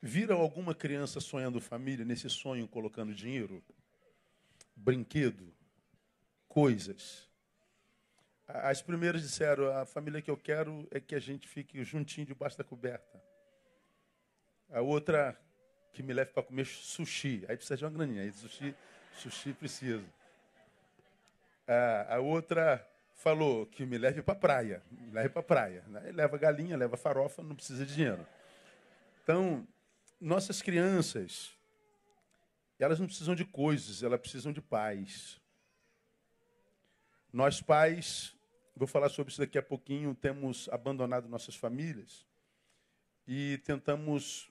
Viram alguma criança sonhando família, nesse sonho colocando dinheiro, brinquedo, coisas? As primeiras disseram: a família que eu quero é que a gente fique juntinho debaixo da coberta. A outra, que me leve para comer sushi. Aí precisa de uma graninha, aí sushi, sushi precisa. a outra falou que me leve para praia, me leve para praia. Aí leva galinha, leva farofa, não precisa de dinheiro. Então, nossas crianças, elas não precisam de coisas, elas precisam de paz. Nós pais, vou falar sobre isso daqui a pouquinho, temos abandonado nossas famílias e tentamos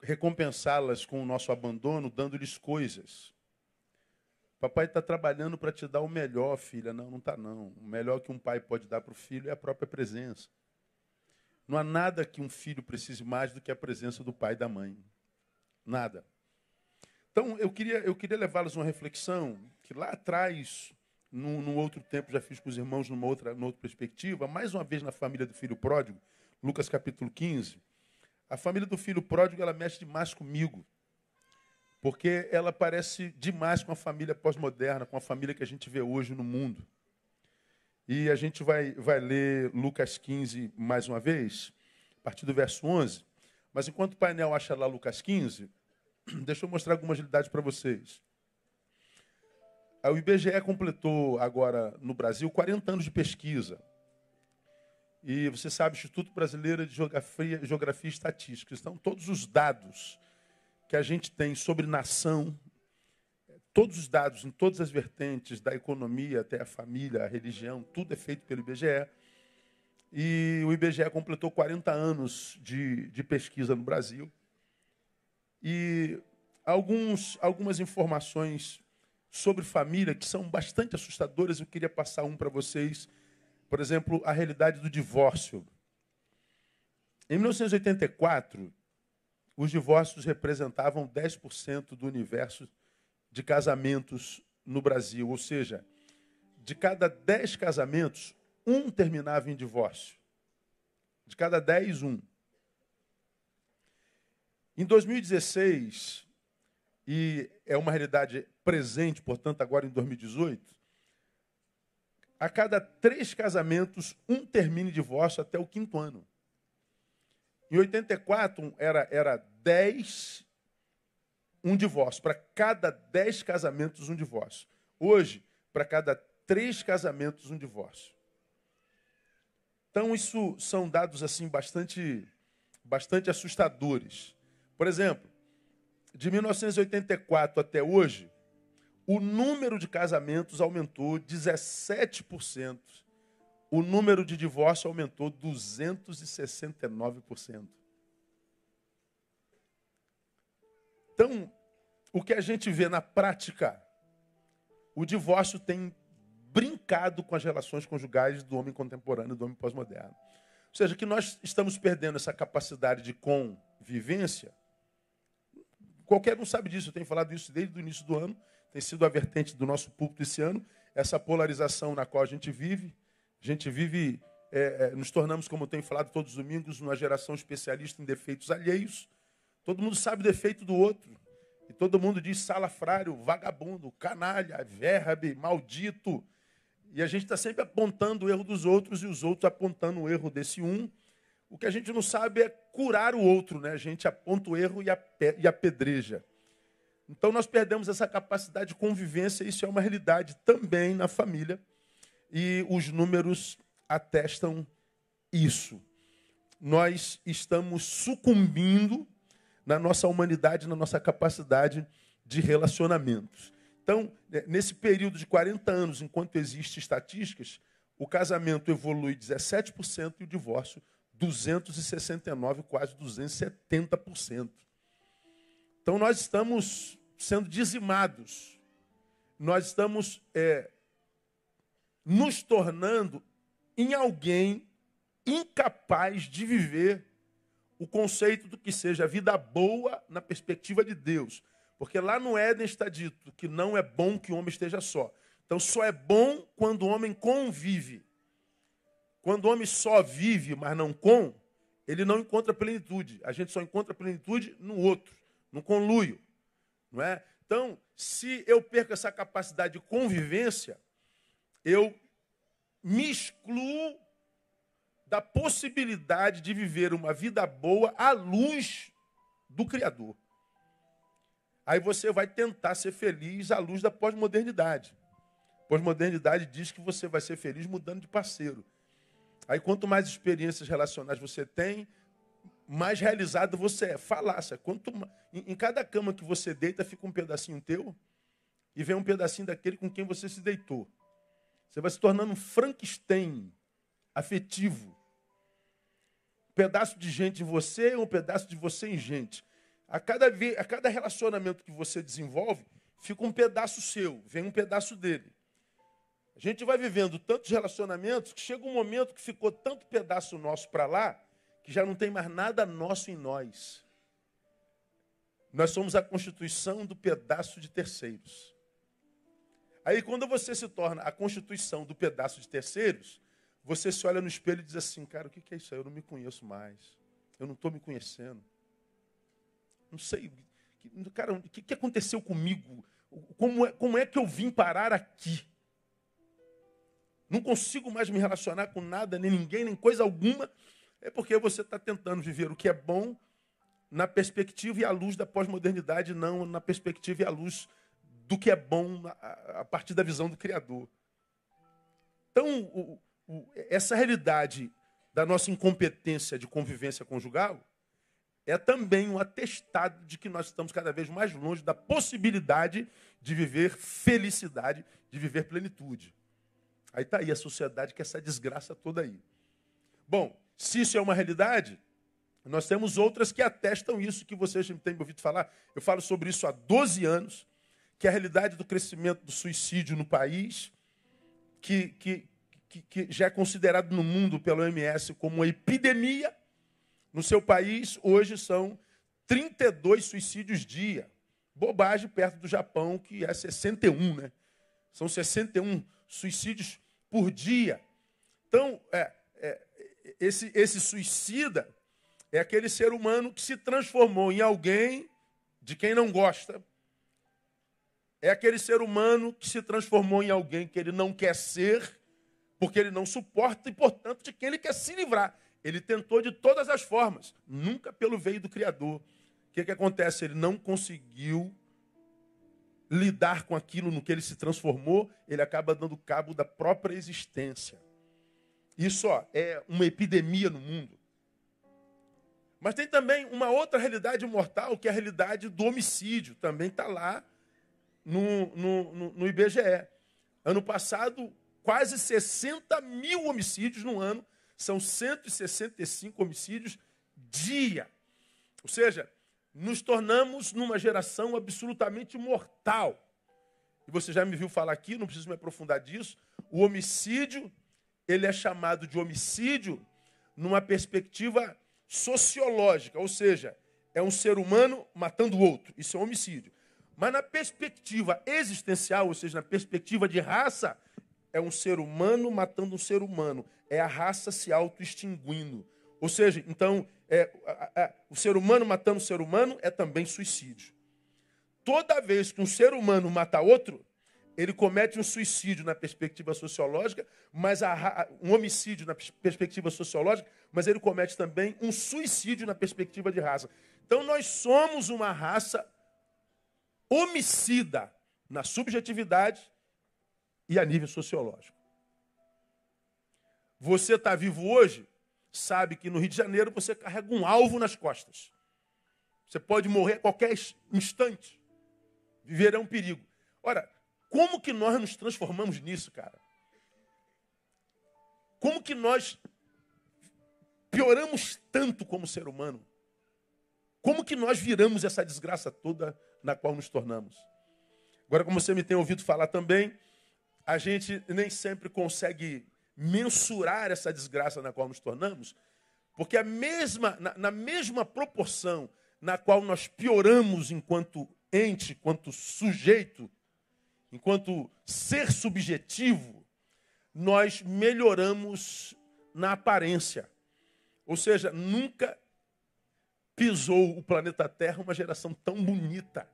recompensá-las com o nosso abandono, dando-lhes coisas. Papai está trabalhando para te dar o melhor, filha. Não, não está não. O melhor que um pai pode dar para o filho é a própria presença. Não há nada que um filho precise mais do que a presença do pai e da mãe. Nada. Então, eu queria, eu queria levá-los a uma reflexão que lá atrás, num, num, outro tempo, já fiz com os irmãos numa outra, numa outra perspectiva, mais uma vez na família do filho pródigo, Lucas capítulo 15. A família do filho pródigo, ela mexe demais comigo, porque ela parece demais com a família pós-moderna, com a família que a gente vê hoje no mundo. E a gente vai, vai ler Lucas 15 mais uma vez, a partir do verso 11. Mas enquanto o painel acha lá Lucas 15, deixa eu mostrar algumas realidades para vocês. O IBGE completou agora no Brasil 40 anos de pesquisa. E você sabe, Instituto Brasileiro de Geografia, Geografia e Estatística. Estão todos os dados que a gente tem sobre nação, Todos os dados, em todas as vertentes, da economia até a família, a religião, tudo é feito pelo IBGE. E o IBGE completou 40 anos de, de pesquisa no Brasil. E alguns, algumas informações sobre família que são bastante assustadoras, eu queria passar um para vocês. Por exemplo, a realidade do divórcio. Em 1984, os divórcios representavam 10% do universo de casamentos no Brasil. Ou seja, de cada dez casamentos, um terminava em divórcio. De cada dez, um. Em 2016, e é uma realidade presente, portanto, agora em 2018, a cada três casamentos, um termina em divórcio até o quinto ano. Em 84, era, era um divórcio. Para cada dez casamentos, um divórcio. Hoje, para cada três casamentos, um divórcio. Então, isso são dados assim bastante, bastante assustadores. Por exemplo, de 1984 até hoje, o número de casamentos aumentou 17%. O número de divórcios aumentou 269%. Então, o que a gente vê na prática, o divórcio tem brincado com as relações conjugais do homem contemporâneo e do homem pós-moderno. Ou seja, que nós estamos perdendo essa capacidade de convivência. Qualquer um sabe disso, eu tenho falado isso desde o início do ano, tem sido a vertente do nosso púlpito esse ano, essa polarização na qual a gente vive. A gente vive, é, nos tornamos, como eu tenho falado todos os domingos, uma geração especialista em defeitos alheios Todo mundo sabe o defeito do outro. E todo mundo diz salafrário, vagabundo, canalha, verbe, maldito. E a gente está sempre apontando o erro dos outros e os outros apontando o erro desse um. O que a gente não sabe é curar o outro, né? A gente aponta o erro e apedreja. Então nós perdemos essa capacidade de convivência, isso é uma realidade também na família. E os números atestam isso. Nós estamos sucumbindo na nossa humanidade, na nossa capacidade de relacionamentos. Então, né, nesse período de 40 anos, enquanto existem estatísticas, o casamento evolui 17% e o divórcio 269, quase 270%. Então nós estamos sendo dizimados. Nós estamos é, nos tornando em alguém incapaz de viver o conceito do que seja vida boa na perspectiva de Deus. Porque lá no Éden está dito que não é bom que o homem esteja só. Então só é bom quando o homem convive. Quando o homem só vive, mas não com, ele não encontra plenitude. A gente só encontra plenitude no outro, no conluio. Não é? Então, se eu perco essa capacidade de convivência, eu me excluo da possibilidade de viver uma vida boa à luz do Criador. Aí você vai tentar ser feliz à luz da pós-modernidade. Pós-modernidade diz que você vai ser feliz mudando de parceiro. Aí quanto mais experiências relacionais você tem, mais realizado você é. Falácia. Quanto em cada cama que você deita fica um pedacinho teu e vem um pedacinho daquele com quem você se deitou. Você vai se tornando um Frankenstein afetivo pedaço de gente em você e um pedaço de você em gente. A cada, a cada relacionamento que você desenvolve, fica um pedaço seu, vem um pedaço dele. A gente vai vivendo tantos relacionamentos que chega um momento que ficou tanto pedaço nosso para lá que já não tem mais nada nosso em nós. Nós somos a constituição do pedaço de terceiros. Aí, quando você se torna a constituição do pedaço de terceiros, você se olha no espelho e diz assim, cara, o que é isso aí? Eu não me conheço mais. Eu não estou me conhecendo. Não sei. Cara, o que aconteceu comigo? Como é, como é que eu vim parar aqui? Não consigo mais me relacionar com nada, nem ninguém, nem coisa alguma. É porque você está tentando viver o que é bom na perspectiva e à luz da pós-modernidade, não na perspectiva e à luz do que é bom a, partir da visão do Criador. Então, essa realidade da nossa incompetência de convivência conjugal é também um atestado de que nós estamos cada vez mais longe da possibilidade de viver felicidade, de viver plenitude. Aí está aí a sociedade com essa desgraça toda aí. Bom, se isso é uma realidade, nós temos outras que atestam isso que vocês me têm ouvido falar. Eu falo sobre isso há 12 anos, que é a realidade do crescimento do suicídio no país, que, que, que, que já é considerado no mundo pela OMS como uma epidemia, no seu país hoje são 32 suicídios dia. Bobagem perto do Japão, que é 61, né? São 61 suicídios por dia. Então, é, é, esse, esse suicida é aquele ser humano que se transformou em alguém de quem não gosta. É aquele ser humano que se transformou em alguém que ele não quer ser porque ele não suporta e, portanto, de quem ele quer se livrar. Ele tentou de todas as formas, nunca pelo veio do Criador. O que, que acontece? Ele não conseguiu lidar com aquilo no que ele se transformou, ele acaba dando cabo da própria existência. Isso ó, é uma epidemia no mundo. Mas tem também uma outra realidade mortal, que é a realidade do homicídio. Também está lá no, no, no, no IBGE. Ano passado, quase 60 mil homicídios no ano, são 165 homicídios dia. Ou seja, nos tornamos numa geração absolutamente mortal. E você já me viu falar aqui, não preciso me aprofundar disso. O homicídio, ele é chamado de homicídio numa perspectiva sociológica, ou seja, é um ser humano matando o outro. Isso é um homicídio. Mas na perspectiva existencial, ou seja, na perspectiva de raça, é um ser humano matando um ser humano. É a raça se auto-extinguindo. Ou seja, então, é, o ser humano matando o ser humano é também suicídio. Toda vez que um ser humano mata outro, ele comete um suicídio na perspectiva sociológica, mas a, um homicídio na perspectiva sociológica, mas ele comete também um suicídio na perspectiva de raça. Então nós somos uma raça homicida na subjetividade e a nível sociológico. Você está vivo hoje, sabe que no Rio de Janeiro você carrega um alvo nas costas. Você pode morrer a qualquer instante. Viver é um perigo. Ora, como que nós nos transformamos nisso, cara? Como que nós pioramos tanto como ser humano? Como que nós viramos essa desgraça toda na qual nos tornamos? Agora, como você me tem ouvido falar também, a gente nem sempre consegue mensurar essa desgraça na qual nos tornamos, porque a mesma, na, na mesma proporção na qual nós pioramos enquanto ente, enquanto sujeito, enquanto ser subjetivo, nós melhoramos na aparência. Ou seja, nunca pisou o planeta Terra uma geração tão bonita.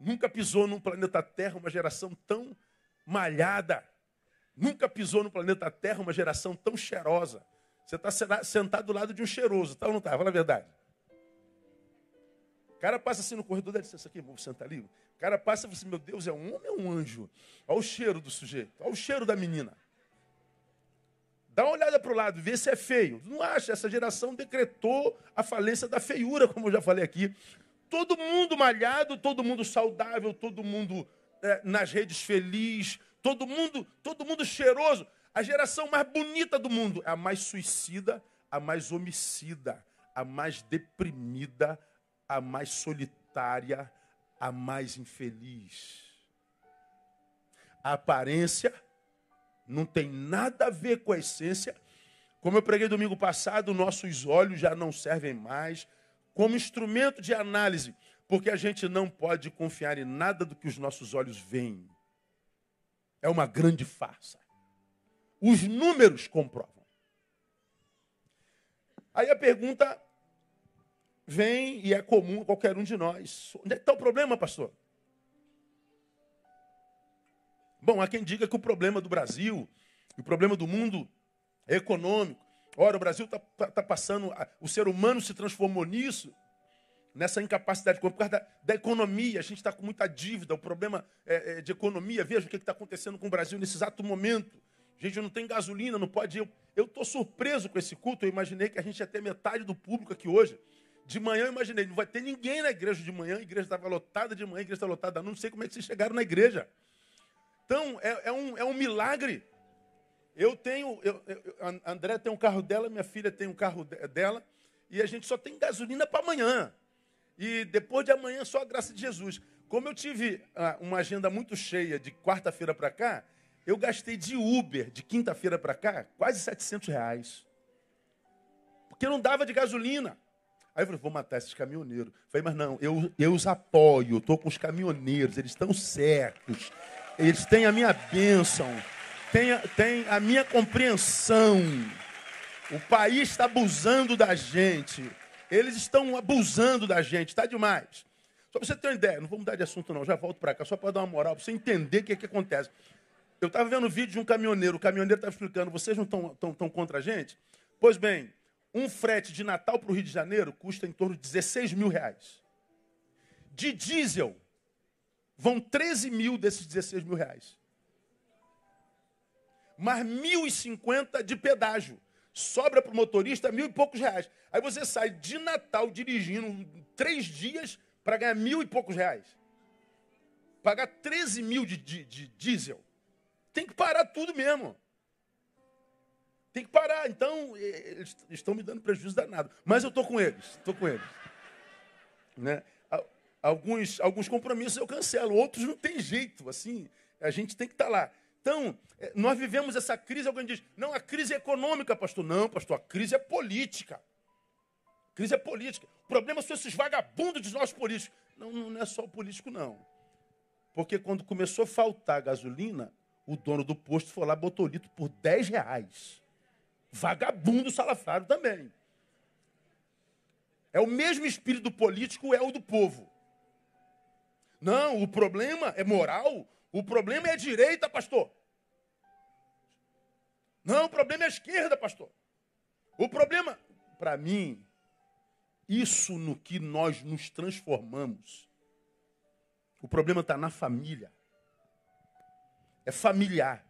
Nunca pisou no planeta Terra uma geração tão malhada. Nunca pisou no planeta Terra uma geração tão cheirosa. Você está sentado do lado de um cheiroso, tá ou não tá? Fala a verdade. O cara passa assim no corredor, dá licença aqui, vou sentar ali. O cara passa e assim, meu Deus, é um homem ou é um anjo? Olha o cheiro do sujeito, olha o cheiro da menina. Dá uma olhada para o lado, vê se é feio. Não acha, essa geração decretou a falência da feiura, como eu já falei aqui. Todo mundo malhado, todo mundo saudável, todo mundo é, nas redes feliz, todo mundo, todo mundo cheiroso. A geração mais bonita do mundo é a mais suicida, a mais homicida, a mais deprimida, a mais solitária, a mais infeliz. A aparência não tem nada a ver com a essência. Como eu preguei domingo passado, nossos olhos já não servem mais como instrumento de análise. Porque a gente não pode confiar em nada do que os nossos olhos veem. É uma grande farsa. Os números comprovam. Aí a pergunta vem e é comum a qualquer um de nós. Onde é que está o problema, pastor? Bom, há quem diga que o problema do Brasil, o problema do mundo é econômico. Ora, o Brasil está tá, tá passando, o ser humano se transformou nisso nessa incapacidade, por causa da, da economia, a gente está com muita dívida, o problema é, é de economia. Veja o que está acontecendo com o Brasil nesse exato momento. A gente não tem gasolina, não pode ir. Eu estou surpreso com esse culto, eu imaginei que a gente ia ter metade do público aqui hoje. De manhã eu imaginei, não vai ter ninguém na igreja de manhã, a igreja estava lotada de manhã, a igreja está lotada, não sei como é que vocês chegaram na igreja. Então, é, é um, é um milagre. Eu tenho, eu, eu, a André tem um carro dela, minha filha tem um carro dela, e a gente só tem gasolina para amanhã. E depois de amanhã, só a graça de Jesus. Como eu tive ah, uma agenda muito cheia de quarta-feira para cá, eu gastei de Uber de quinta-feira para cá quase 700 reais. Porque não dava de gasolina. Aí eu falei, vou matar esses caminhoneiros. Falei, mas não, eu, eu os apoio, estou com os caminhoneiros, eles estão certos. Eles têm a minha bênção, têm, têm a minha compreensão. O país está abusando da gente. Eles estão abusando da gente, está demais. Só para você ter uma ideia, não vou mudar de assunto não, já volto para cá, só para dar uma moral, para você entender o que é que acontece. Eu estava vendo um vídeo de um caminhoneiro, o caminhoneiro estava explicando, vocês não estão tão, tão contra a gente? Pois bem, um frete de Natal para o Rio de Janeiro custa em torno de 16 mil reais. De diesel, vão 13 mil desses 16 mil reais. Mas 1.050 de pedágio sobra para o motorista mil e poucos reais. Aí você sai de Natal dirigindo três dias para ganhar mil e poucos reais. Pagar 13 mil de, de, de diesel. Tem que parar tudo mesmo. Tem que parar. Então, eles estão me dando prejuízo danado. Mas eu estou com eles. Estou com eles. Né? Alguns, alguns compromissos eu cancelo, outros não tem jeito. Assim, a gente tem que estar tá lá. Então, eh, nós vivemos essa crise, alguém diz, não, a crise é econômica, pastor. Não, pastor, a crise é política. A crise é política. O problema são esses vagabundos dos nossos políticos. Não, não é só o político, não. Porque quando começou a faltar gasolina, o dono do posto foi lá e botou o litro por 10 reais. Vagabundo salafrário também. É o mesmo espírito político, é o do povo. Não, o problema é moral, o problema é a direita, pastor. Não, o problema é a esquerda, pastor. O problema, para mim, isso no que nós nos transformamos. O problema está na família. É familiar.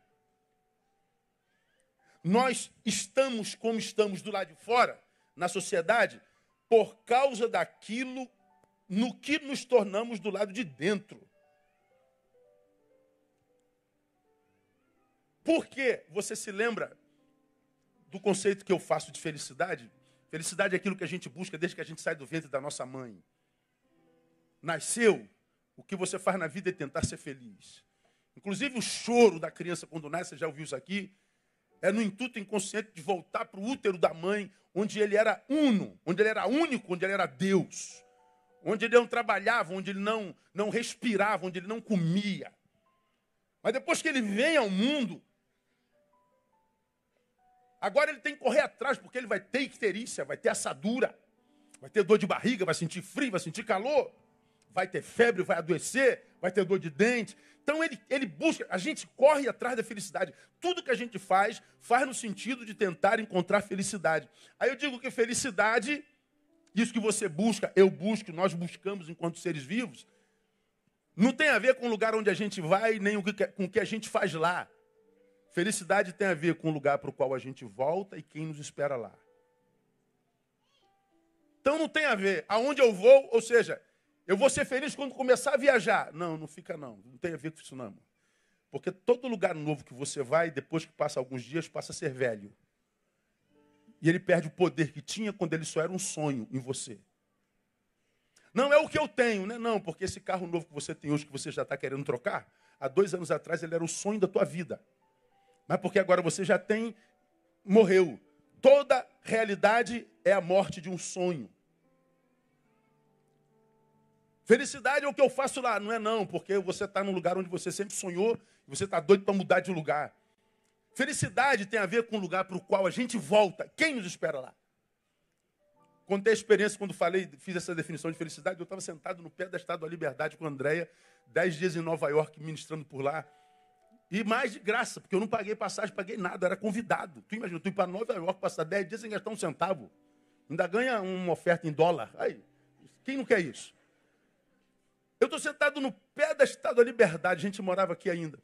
Nós estamos como estamos do lado de fora, na sociedade, por causa daquilo no que nos tornamos do lado de dentro. Porque você se lembra do conceito que eu faço de felicidade? Felicidade é aquilo que a gente busca desde que a gente sai do ventre da nossa mãe. Nasceu, o que você faz na vida é tentar ser feliz. Inclusive o choro da criança quando nasce, você já ouviu isso aqui, é no intuito inconsciente de voltar para o útero da mãe, onde ele era uno, onde ele era único, onde ele era Deus. Onde ele não trabalhava, onde ele não, não respirava, onde ele não comia. Mas depois que ele vem ao mundo, Agora ele tem que correr atrás, porque ele vai ter icterícia, vai ter assadura, vai ter dor de barriga, vai sentir frio, vai sentir calor, vai ter febre, vai adoecer, vai ter dor de dente. Então ele, ele busca, a gente corre atrás da felicidade. Tudo que a gente faz, faz no sentido de tentar encontrar felicidade. Aí eu digo que felicidade, isso que você busca, eu busco, nós buscamos enquanto seres vivos, não tem a ver com o lugar onde a gente vai, nem com o que a gente faz lá. Felicidade tem a ver com o lugar para o qual a gente volta e quem nos espera lá. Então não tem a ver aonde eu vou, ou seja, eu vou ser feliz quando começar a viajar. Não, não fica não. Não tem a ver com isso não. Porque todo lugar novo que você vai, depois que passa alguns dias, passa a ser velho. E ele perde o poder que tinha quando ele só era um sonho em você. Não é o que eu tenho, né? Não, porque esse carro novo que você tem hoje, que você já está querendo trocar, há dois anos atrás ele era o sonho da tua vida mas porque agora você já tem, morreu. Toda realidade é a morte de um sonho. Felicidade é o que eu faço lá, não é não, porque você está num lugar onde você sempre sonhou e você está doido para mudar de lugar. Felicidade tem a ver com o lugar para o qual a gente volta. Quem nos espera lá? Contei a experiência quando falei, fiz essa definição de felicidade. Eu estava sentado no pé da Estátua da Liberdade com a Andréia, dez dias em Nova York, ministrando por lá. E mais de graça, porque eu não paguei passagem, paguei nada, era convidado. Tu imagina, tu ir para Nova York, passar 10 dias sem gastar um centavo. Ainda ganha uma oferta em dólar. Aí, quem não quer isso? Eu estou sentado no pé da Estátua da Liberdade, a gente morava aqui ainda.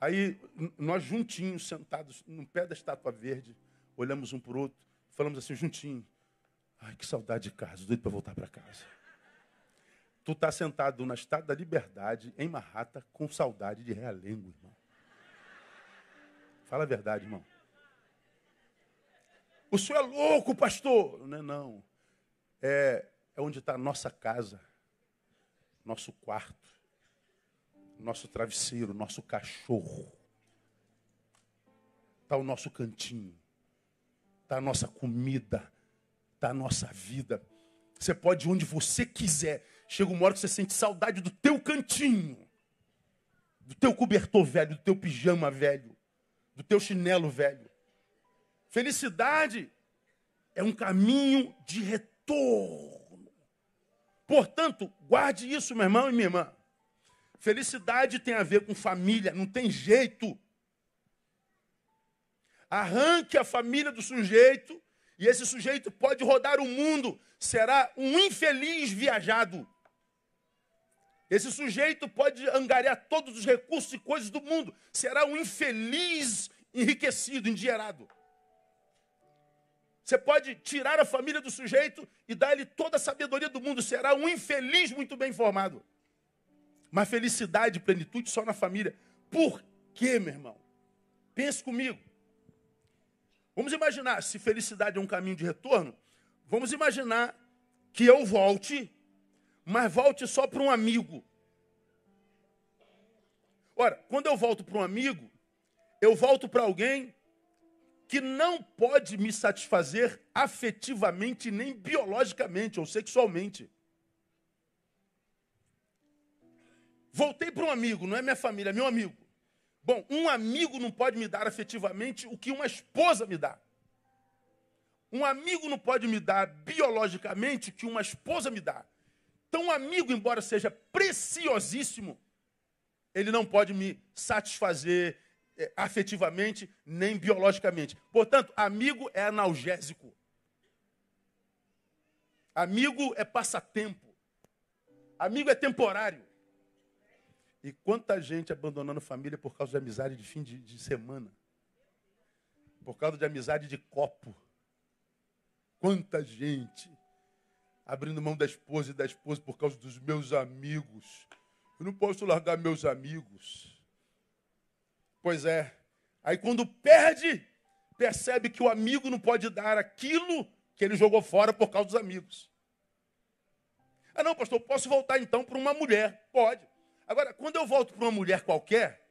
Aí, nós juntinhos, sentados no pé da Estátua Verde, olhamos um para o outro, falamos assim, juntinho. Ai, que saudade de casa, doido para voltar para casa. Tu está sentado na Estátua da Liberdade, em Marrata, com saudade de realengo, irmão. Fala a verdade, irmão. O senhor é louco, pastor! Não é não. É, é onde está a nossa casa, nosso quarto, nosso travesseiro, nosso cachorro. Está o nosso cantinho. Está a nossa comida. Está a nossa vida. Você pode ir onde você quiser Chega uma hora que você sente saudade do teu cantinho, do teu cobertor velho, do teu pijama velho, do teu chinelo velho. Felicidade é um caminho de retorno. Portanto, guarde isso, meu irmão e minha irmã. Felicidade tem a ver com família, não tem jeito. Arranque a família do sujeito e esse sujeito pode rodar o mundo, será um infeliz viajado. Esse sujeito pode angariar todos os recursos e coisas do mundo. Será um infeliz enriquecido, endierado. Você pode tirar a família do sujeito e dar-lhe toda a sabedoria do mundo. Será um infeliz muito bem formado. Mas felicidade, plenitude só na família. Por quê, meu irmão? Pense comigo. Vamos imaginar, se felicidade é um caminho de retorno, vamos imaginar que eu volte mas volte só para um amigo. Ora, quando eu volto para um amigo, eu volto para alguém que não pode me satisfazer afetivamente, nem biologicamente ou sexualmente. Voltei para um amigo, não é minha família, é meu amigo. Bom, um amigo não pode me dar afetivamente o que uma esposa me dá. Um amigo não pode me dar biologicamente o que uma esposa me dá. Então, um amigo, embora seja preciosíssimo, ele não pode me satisfazer eh, afetivamente nem biologicamente. Portanto, amigo é analgésico. Amigo é passatempo. Amigo é temporário. E quanta gente abandonando família por causa de amizade de fim de, de semana. Por causa de amizade de copo. Quanta gente abrindo mão da esposa e da esposa por causa dos meus amigos. Eu não posso largar meus amigos. Pois é. Aí quando perde, percebe que o amigo não pode dar aquilo que ele jogou fora por causa dos amigos. Ah, não, pastor, posso voltar então para uma mulher? Pode. Agora, quando eu volto para uma mulher qualquer,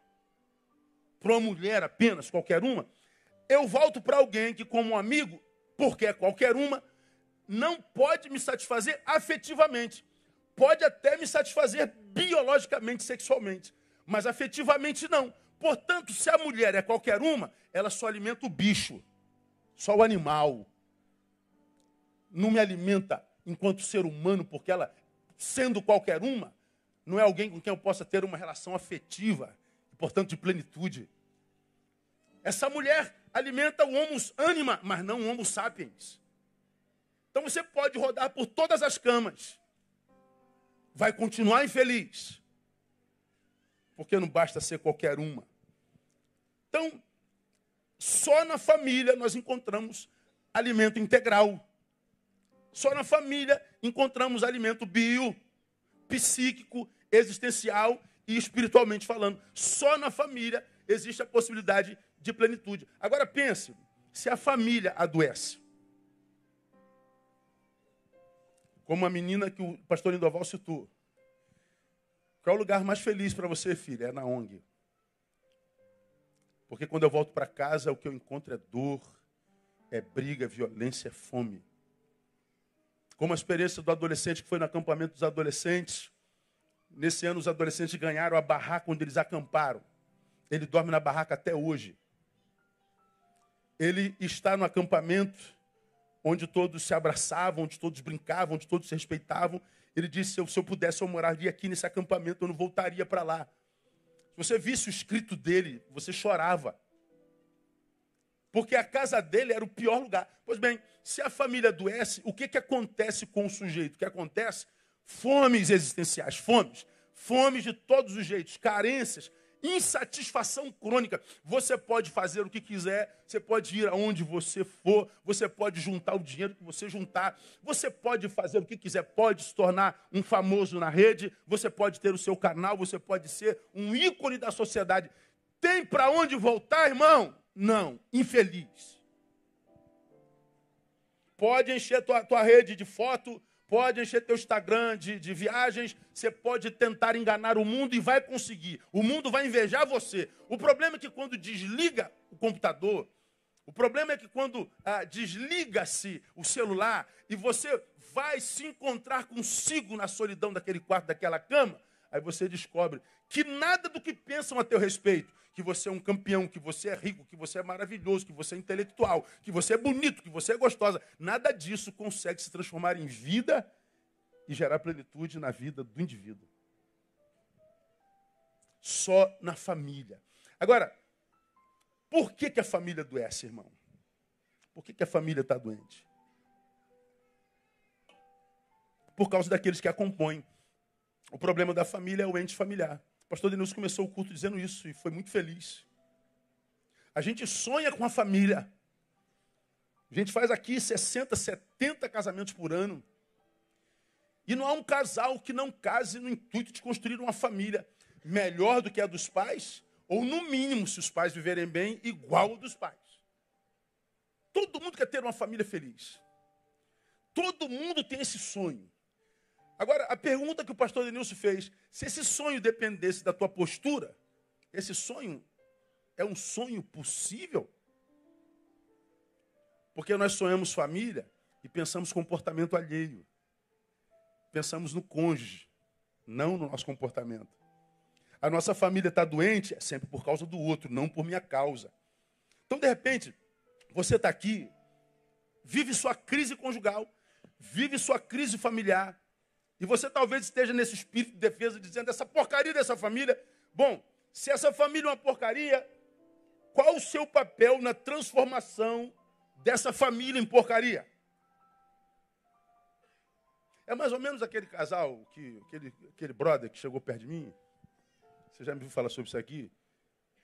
para uma mulher apenas, qualquer uma, eu volto para alguém que, como um amigo, porque é qualquer uma, não pode me satisfazer afetivamente. Pode até me satisfazer biologicamente, sexualmente, mas afetivamente não. Portanto, se a mulher é qualquer uma, ela só alimenta o bicho, só o animal. Não me alimenta enquanto ser humano, porque ela, sendo qualquer uma, não é alguém com quem eu possa ter uma relação afetiva, portanto de plenitude. Essa mulher alimenta o homo anima, mas não o homo sapiens. Então você pode rodar por todas as camas. Vai continuar infeliz. Porque não basta ser qualquer uma. Então, só na família nós encontramos alimento integral. Só na família encontramos alimento bio, psíquico, existencial e espiritualmente falando. Só na família existe a possibilidade de plenitude. Agora pense, se a família adoece, Como a menina que o pastor Lindoval citou. Qual é o lugar mais feliz para você, filha? É na ONG. Porque quando eu volto para casa, o que eu encontro é dor, é briga, é violência, é fome. Como a experiência do adolescente que foi no acampamento dos adolescentes. Nesse ano, os adolescentes ganharam a barraca onde eles acamparam. Ele dorme na barraca até hoje. Ele está no acampamento onde todos se abraçavam, onde todos brincavam, onde todos se respeitavam. Ele disse: se eu pudesse, eu moraria aqui nesse acampamento, eu não voltaria para lá. Se você visse o escrito dele, você chorava. Porque a casa dele era o pior lugar. Pois bem, se a família adoece, o que, que acontece com o sujeito? O que acontece? Fomes existenciais, fomes. Fomes de todos os jeitos, carências, insatisfação crônica. Você pode fazer o que quiser, você pode ir aonde você for, você pode juntar o dinheiro que você juntar, você pode fazer o que quiser, pode se tornar um famoso na rede, você pode ter o seu canal, você pode ser um ícone da sociedade. Tem para onde voltar, irmão? Não, infeliz. Pode encher tua, tua rede de foto, pode encher teu Instagram de, de viagens, você pode tentar enganar o mundo e vai conseguir. O mundo vai invejar você. O problema é que quando desliga o computador, o problema é que quando ah, desliga-se o celular e você vai se encontrar consigo na solidão daquele quarto, daquela cama, aí você descobre que nada do que pensam a teu respeito, que você é um campeão, que você é rico, que você é maravilhoso, que você é intelectual, que você é bonito, que você é gostosa. Nada disso consegue se transformar em vida e gerar plenitude na vida do indivíduo. Só na família. Agora, por que, que a família adoece, irmão? Por que, que a família está doente? Por causa daqueles que a compõem. O problema da família é o ente familiar pastor Denilson começou o culto dizendo isso e foi muito feliz. A gente sonha com a família. A gente faz aqui 60, 70 casamentos por ano. E não há um casal que não case no intuito de construir uma família melhor do que a dos pais, ou no mínimo, se os pais viverem bem, igual a dos pais. Todo mundo quer ter uma família feliz. Todo mundo tem esse sonho. Agora, a pergunta que o pastor Denilson fez: se esse sonho dependesse da tua postura, esse sonho é um sonho possível? Porque nós sonhamos família e pensamos comportamento alheio. Pensamos no cônjuge, não no nosso comportamento. A nossa família está doente é sempre por causa do outro, não por minha causa. Então, de repente, você está aqui, vive sua crise conjugal, vive sua crise familiar, e você talvez esteja nesse espírito de defesa dizendo essa porcaria dessa família. Bom, se essa família é uma porcaria, qual o seu papel na transformação dessa família em porcaria? É mais ou menos aquele casal, que, aquele, aquele brother que chegou perto de mim. Você já me viu falar sobre isso aqui?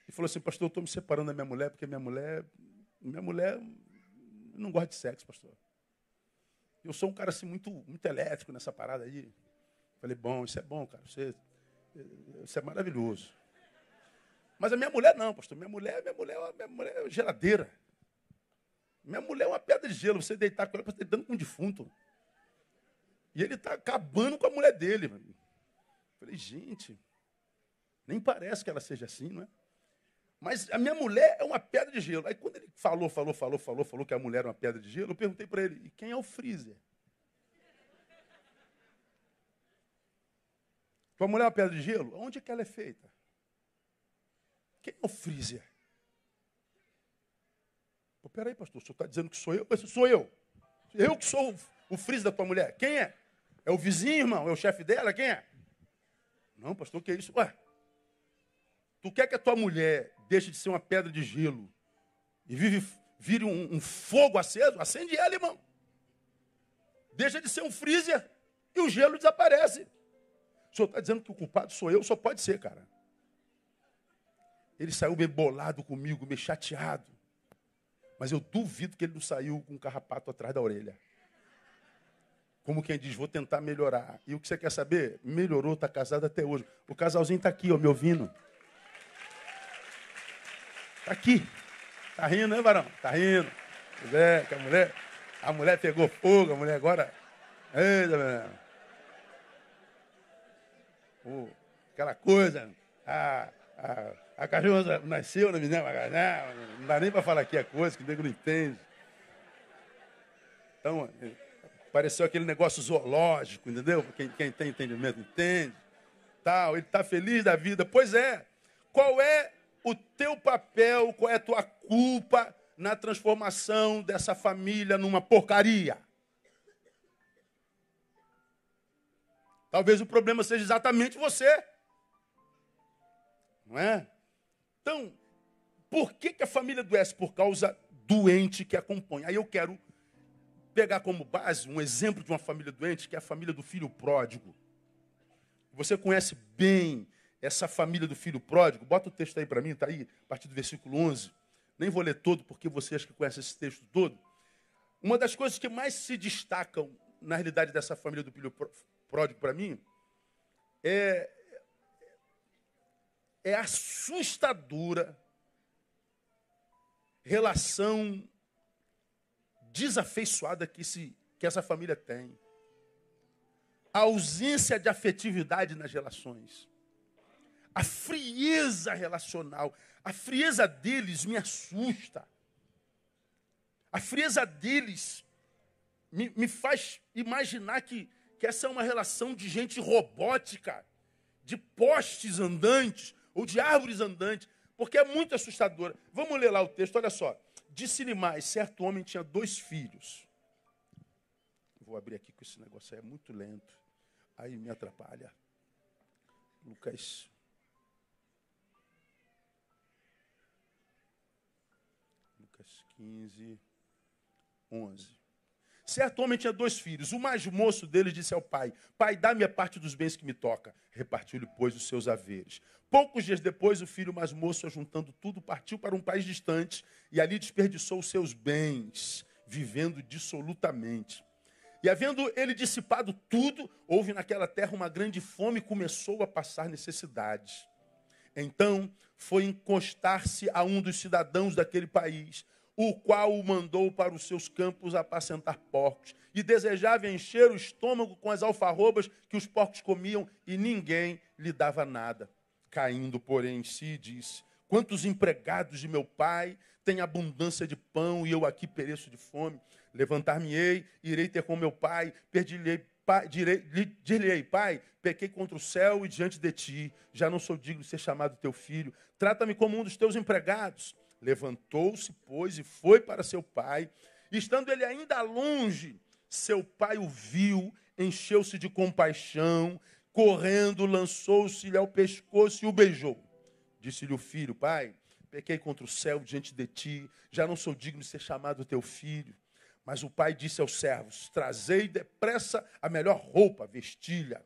E falou assim, pastor, eu estou me separando da minha mulher, porque minha mulher. Minha mulher não gosta de sexo, pastor eu sou um cara assim muito, muito elétrico nessa parada aí. Falei, bom, isso é bom, cara. Você, isso é maravilhoso. Mas a minha mulher não, pastor. Minha mulher, minha mulher, minha mulher é geladeira. Minha mulher é uma pedra de gelo. Você deitar com ela, você tá deitando com um defunto. E ele está acabando com a mulher dele. Falei, gente, nem parece que ela seja assim, não é? Mas a minha mulher é uma pedra de gelo. Aí quando ele falou, falou, falou, falou, falou que a mulher é uma pedra de gelo, eu perguntei para ele, e quem é o freezer? Tua mulher é uma pedra de gelo? Onde é que ela é feita? Quem é o freezer? Pô, peraí, pastor, o senhor está dizendo que sou eu? Mas sou eu. Eu que sou o freezer da tua mulher. Quem é? É o vizinho, irmão? É o chefe dela? Quem é? Não, pastor, o que é isso? Ué, tu quer que a tua mulher deixe de ser uma pedra de gelo e vive, vire um, um fogo aceso, acende ela, irmão. Deixa de ser um freezer e o gelo desaparece. O senhor está dizendo que o culpado sou eu? Só pode ser, cara. Ele saiu meio bolado comigo, meio chateado. Mas eu duvido que ele não saiu com um carrapato atrás da orelha. Como quem diz, vou tentar melhorar. E o que você quer saber? Melhorou, está casado até hoje. O casalzinho está aqui, ó, me ouvindo. Está aqui. Está rindo, né, varão? Está rindo. Mulher, é, que a mulher. A mulher pegou fogo, a mulher agora. Eita, meu. Oh, aquela coisa. A, a, a cachorra nasceu, não me lembro. Não dá nem para falar aqui a coisa, que o nego não entende. Então, pareceu aquele negócio zoológico, entendeu? Quem, quem tem entendimento entende. Tal, ele está feliz da vida. Pois é. Qual é o teu papel, qual é a tua culpa na transformação dessa família numa porcaria. Talvez o problema seja exatamente você. Não é? Então, por que, que a família adoece? Por causa doente que a compõe. Aí eu quero pegar como base um exemplo de uma família doente, que é a família do filho pródigo. Você conhece bem essa família do filho pródigo, bota o texto aí para mim, está aí, a partir do versículo 11. Nem vou ler todo, porque vocês que conhecem esse texto todo. Uma das coisas que mais se destacam na realidade dessa família do filho pródigo para mim é, é assustadora relação desafeiçoada que, se, que essa família tem. A ausência de afetividade nas relações a frieza relacional. A frieza deles me assusta. A frieza deles me, me faz imaginar que, que essa é uma relação de gente robótica, de postes andantes ou de árvores andantes, porque é muito assustadora. Vamos ler lá o texto, olha só. Disse-lhe mais: certo homem tinha dois filhos. Vou abrir aqui que esse negócio aí é muito lento. Aí me atrapalha. Lucas Lucas 15, 11. Certo homem tinha dois filhos. O mais moço deles disse ao pai: Pai, dá-me a parte dos bens que me toca. Repartiu-lhe, pois, os seus haveres. Poucos dias depois, o filho mais moço, juntando tudo, partiu para um país distante e ali desperdiçou os seus bens, vivendo dissolutamente. E havendo ele dissipado tudo, houve naquela terra uma grande fome e começou a passar necessidades. Então foi encostar-se a um dos cidadãos daquele país o qual o mandou para os seus campos apacentar porcos. E desejava encher o estômago com as alfarrobas que os porcos comiam, e ninguém lhe dava nada. Caindo, porém, em si, disse: Quantos empregados de meu pai têm abundância de pão e eu aqui pereço de fome? Levantar-me-ei, irei ter com meu pai, perdi-lhe pai, dir-lhe-ei, pai, pequei contra o céu e diante de ti, já não sou digno de ser chamado teu filho. Trata-me como um dos teus empregados. Levantou-se, pois, e foi para seu pai. Estando ele ainda longe, seu pai o viu, encheu-se de compaixão, correndo, lançou-se-lhe ao pescoço e o beijou. Disse-lhe o filho: Pai, pequei contra o céu diante de ti, já não sou digno de ser chamado teu filho. Mas o pai disse aos servos: Trazei depressa a melhor roupa, vestilha.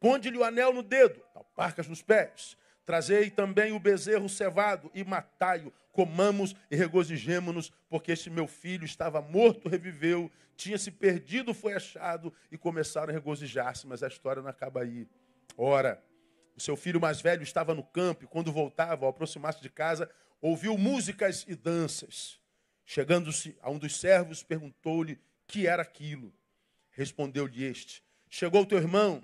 Ponde-lhe o anel no dedo, alparcas nos pés. Trazei também o bezerro cevado e matai-o comamos e regozijemo-nos, porque este meu filho estava morto, reviveu, tinha se perdido, foi achado, e começaram a regozijar-se, mas a história não acaba aí. Ora, o seu filho mais velho estava no campo, e quando voltava, ao aproximar-se de casa, ouviu músicas e danças. Chegando-se a um dos servos, perguntou-lhe que era aquilo. Respondeu-lhe este: Chegou teu irmão,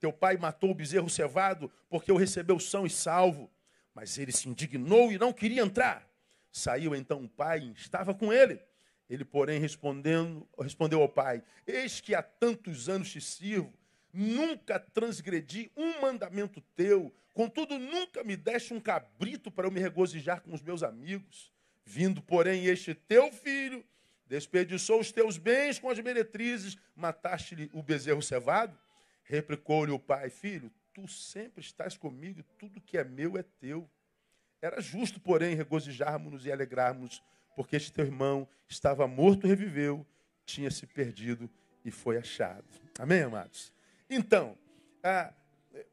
teu pai matou o bezerro cevado, porque o recebeu são e salvo. Mas ele se indignou e não queria entrar. Saiu então o pai e estava com ele. Ele, porém, respondendo, respondeu ao pai: Eis que há tantos anos te sirvo, nunca transgredi um mandamento teu, contudo, nunca me deste um cabrito para eu me regozijar com os meus amigos. Vindo, porém, este teu filho, desperdiçou os teus bens com as meretrizes, mataste-lhe o bezerro cevado? Replicou-lhe o pai: Filho, tu sempre estás comigo, tudo que é meu é teu. Era justo, porém, regozijarmos-nos e alegrarmos, porque este teu irmão estava morto reviveu, tinha se perdido e foi achado. Amém, amados? Então, ah,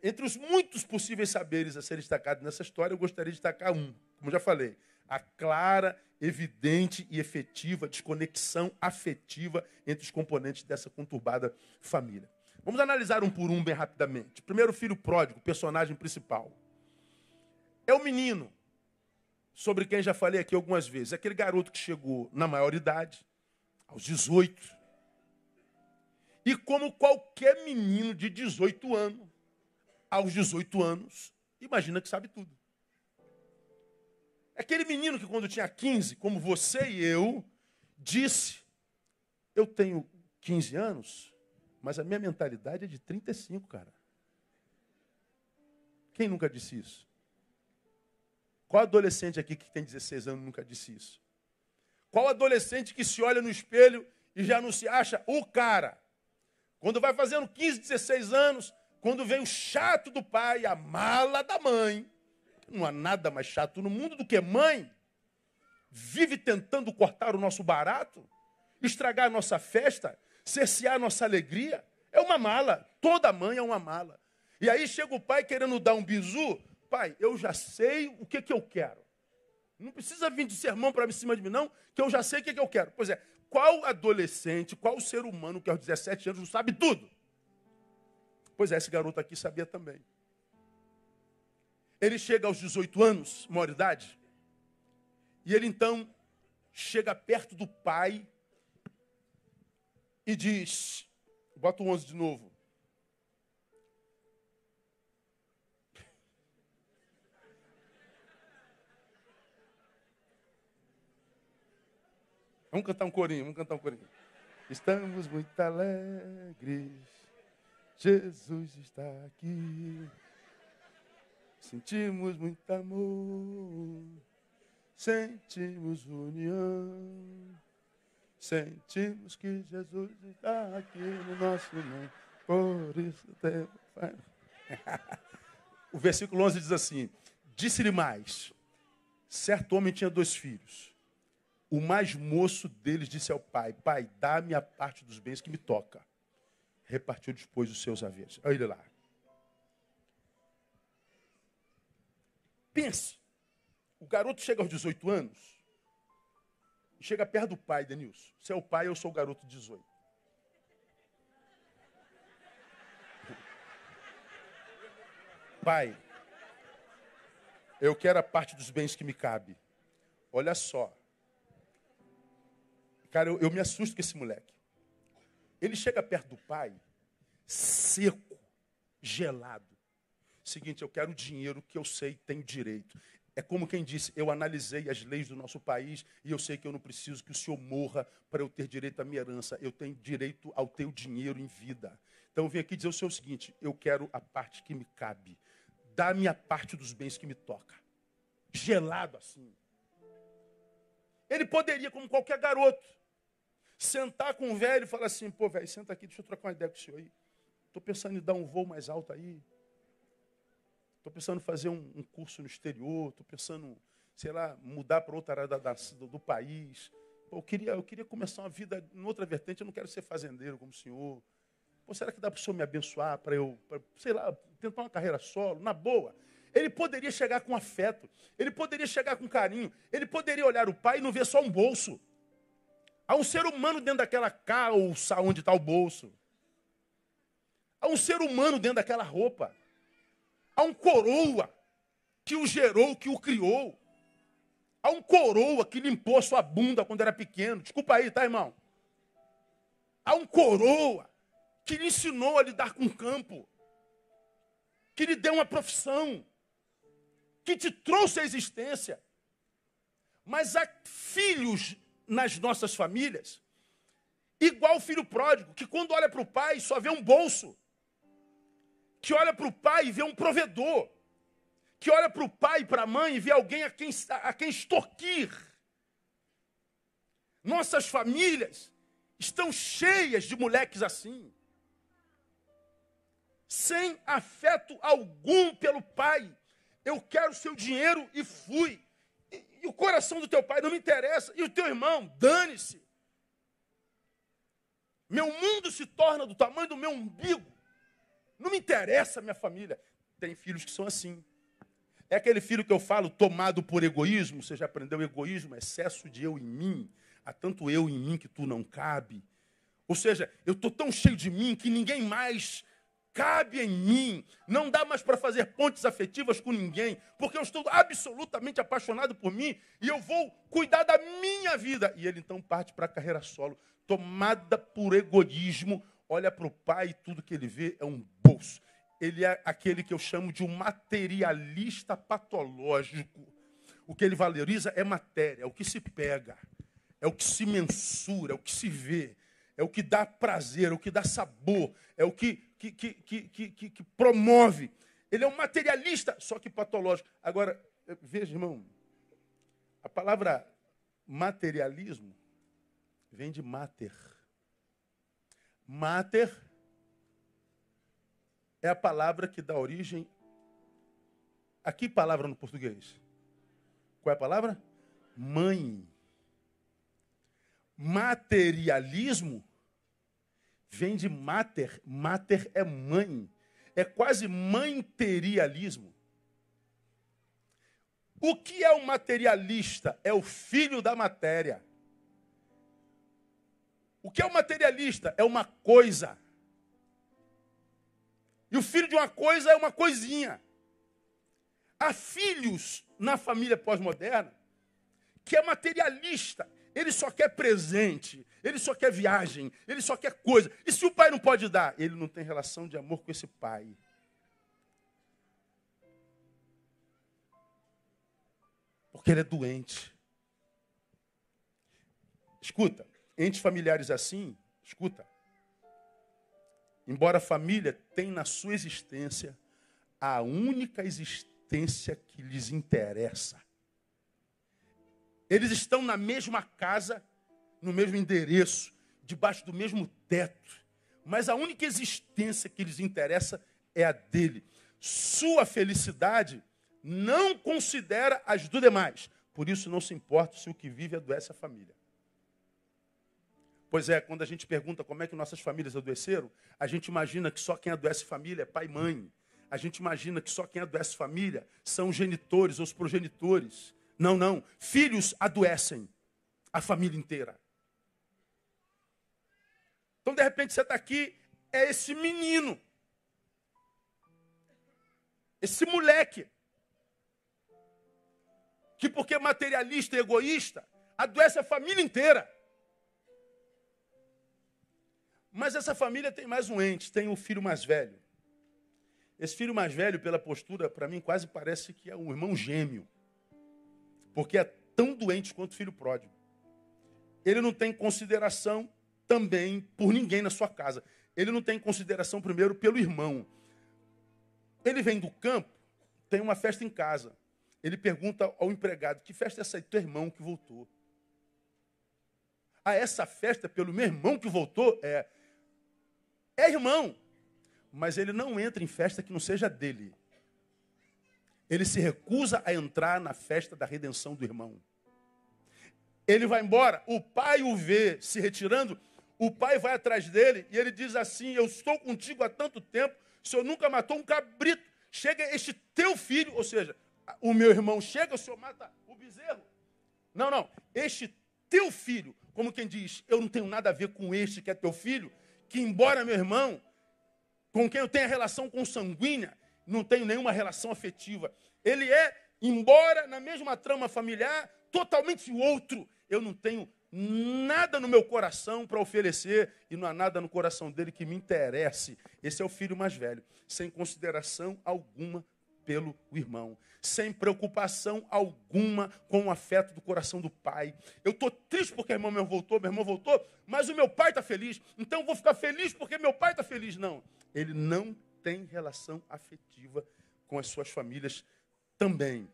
entre os muitos possíveis saberes a ser destacados nessa história, eu gostaria de destacar um. Como já falei, a clara, evidente e efetiva desconexão afetiva entre os componentes dessa conturbada família. Vamos analisar um por um bem rapidamente. Primeiro, o filho pródigo, personagem principal. É o menino sobre quem já falei aqui algumas vezes. Aquele garoto que chegou na maioridade, aos 18. E como qualquer menino de 18 anos, aos 18 anos, imagina que sabe tudo. Aquele menino que quando tinha 15, como você e eu, disse: "Eu tenho 15 anos, mas a minha mentalidade é de 35, cara". Quem nunca disse isso? Qual adolescente aqui que tem 16 anos nunca disse isso? Qual adolescente que se olha no espelho e já não se acha o cara? Quando vai fazendo 15, 16 anos, quando vem o chato do pai, a mala da mãe, não há nada mais chato no mundo do que mãe, vive tentando cortar o nosso barato, estragar a nossa festa, cercear a nossa alegria. É uma mala. Toda mãe é uma mala. E aí chega o pai querendo dar um bisu pai, eu já sei o que, que eu quero. Não precisa vir de sermão para cima de mim, não, que eu já sei o que, que eu quero. Pois é, qual adolescente, qual ser humano que aos 17 anos não sabe tudo? Pois é, esse garoto aqui sabia também. Ele chega aos 18 anos, maior idade, e ele então chega perto do pai e diz: bota o 11 de novo. Vamos cantar um corinho, vamos cantar um corinho. Estamos muito alegres, Jesus está aqui. Sentimos muito amor, sentimos união, sentimos que Jesus está aqui no nosso nome, por isso temos paz. O versículo 11 diz assim: Disse-lhe mais: certo homem tinha dois filhos. O mais moço deles disse ao pai: Pai, dá-me a parte dos bens que me toca. Repartiu depois os seus haveres. Olha ele lá. Pense. O garoto chega aos 18 anos. Chega perto do pai, Denilson. Você é o pai, eu sou o garoto de 18. Pai, eu quero a parte dos bens que me cabe. Olha só, Cara, eu, eu me assusto com esse moleque. Ele chega perto do pai, seco, gelado. Seguinte, eu quero o dinheiro que eu sei tem direito. É como quem disse: eu analisei as leis do nosso país e eu sei que eu não preciso que o senhor morra para eu ter direito à minha herança. Eu tenho direito ao teu dinheiro em vida. Então eu vim aqui dizer o o seguinte: eu quero a parte que me cabe. Dá-me a parte dos bens que me toca. Gelado assim. Ele poderia, como qualquer garoto, sentar com um velho e falar assim, pô, velho, senta aqui, deixa eu trocar uma ideia com o senhor aí. Estou pensando em dar um voo mais alto aí. Estou pensando em fazer um, um curso no exterior. Estou pensando, sei lá, mudar para outra área da, da, do, do, país. Pô, eu, queria, eu queria começar uma vida em outra vertente. Eu não quero ser fazendeiro como o senhor. Pô, será que dá para o senhor me abençoar para eu, pra, sei lá, tentar uma carreira solo? Na boa. Ele poderia chegar com afeto. Ele poderia chegar com carinho. Ele poderia olhar o pai e não ver só um bolso. Há um ser humano dentro daquela calça onde está o bolso. Há um ser humano dentro daquela roupa. Há um coroa que o gerou, que o criou. Há um coroa que limpou sua bunda quando era pequeno. Desculpa aí, tá, irmão? Há um coroa que lhe ensinou a lidar com o campo. Que lhe deu uma profissão. Que te trouxe a existência. Mas há filhos nas nossas famílias. Igual o filho pródigo, que quando olha para o pai só vê um bolso, que olha para o pai e vê um provedor, que olha para o pai e para a mãe e vê alguém a quem, a quem extorquir. Nossas famílias estão cheias de moleques assim, sem afeto algum pelo pai. Eu quero seu dinheiro e fui e o coração do teu pai não me interessa, e o teu irmão, dane-se. Meu mundo se torna do tamanho do meu umbigo. Não me interessa a minha família. Tem filhos que são assim. É aquele filho que eu falo, tomado por egoísmo. Você já aprendeu egoísmo, excesso de eu em mim. Há tanto eu em mim que tu não cabe. Ou seja, eu estou tão cheio de mim que ninguém mais cabe em mim. Não dá mais para fazer pontes afetivas com ninguém, porque eu estou absolutamente apaixonado por mim e eu vou cuidar da minha vida. E ele então parte para a carreira solo, tomada por egoísmo, olha para o pai e tudo que ele vê é um bolso. Ele é aquele que eu chamo de um materialista patológico. O que ele valoriza é matéria, é o que se pega, é o que se mensura, é o que se vê, é o que dá prazer, é o que dá sabor, é o que que, que, que, que, que promove. Ele é um materialista, só que patológico. Agora, eh, veja, irmão, a palavra materialismo vem de mater. Mater é a palavra que dá origem a que palavra no português? Qual é a palavra? Mãe. Materialismo vem de mater. Mater é mãe. É quase materialismo. O que é o um materialista? É o filho da matéria. O que é o um materialista? É uma coisa. E o filho de uma coisa é uma coisinha. Há filhos na família pós-moderna que é materialista ele só quer presente, ele só quer viagem, ele só quer coisa. E se o pai não pode dar? Ele não tem relação de amor com esse pai. Porque ele é doente. Escuta, entes familiares assim, escuta. Embora a família tenha na sua existência a única existência que lhes interessa eles estão na mesma casa, no mesmo endereço, debaixo do mesmo teto. Mas a única existência que lhes interessa é a dele. Sua felicidade não considera as do demais. Por isso não se importa se o que vive adoece a família. Pois é, quando a gente pergunta como é que nossas famílias adoeceram, a gente imagina que só quem adoece família é pai e mãe. A gente imagina que só quem adoece família são os genitores ou os progenitores. Não, não. Filhos adoecem a família inteira. Então, de repente, você está aqui, é esse menino, esse moleque, que porque é materialista e egoísta, adoece a família inteira. Mas essa família tem mais um ente, tem o filho mais velho. Esse filho mais velho, pela postura, para mim quase parece que é um irmão gêmeo porque é tão doente quanto o filho pródigo. Ele não tem consideração também por ninguém na sua casa. Ele não tem consideração primeiro pelo irmão. Ele vem do campo, tem uma festa em casa. Ele pergunta ao empregado: "Que festa é essa aí, teu irmão que voltou?" "Ah, essa festa é pelo meu irmão que voltou é é irmão, mas ele não entra em festa que não seja dele. Ele se recusa a entrar na festa da redenção do irmão. Ele vai embora, o pai o vê se retirando, o pai vai atrás dele e ele diz assim: Eu estou contigo há tanto tempo, o senhor nunca matou um cabrito. Chega este teu filho, ou seja, o meu irmão chega, o senhor mata o bezerro. Não, não, este teu filho, como quem diz, eu não tenho nada a ver com este que é teu filho, que embora meu irmão, com quem eu tenho relação consanguínea, não tenho nenhuma relação afetiva. Ele é, embora na mesma trama familiar, totalmente outro. Eu não tenho nada no meu coração para oferecer e não há nada no coração dele que me interesse. Esse é o filho mais velho, sem consideração alguma pelo irmão, sem preocupação alguma com o afeto do coração do pai. Eu estou triste porque meu irmão voltou, meu irmão voltou, mas o meu pai está feliz, então eu vou ficar feliz porque meu pai está feliz. Não, ele não tem relação afetiva com as suas famílias também.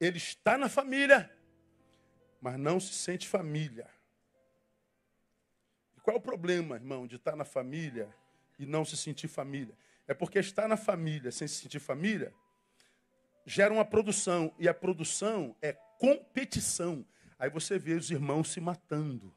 Ele está na família, mas não se sente família. E qual é o problema, irmão, de estar na família e não se sentir família? É porque estar na família sem se sentir família gera uma produção, e a produção é competição. Aí você vê os irmãos se matando.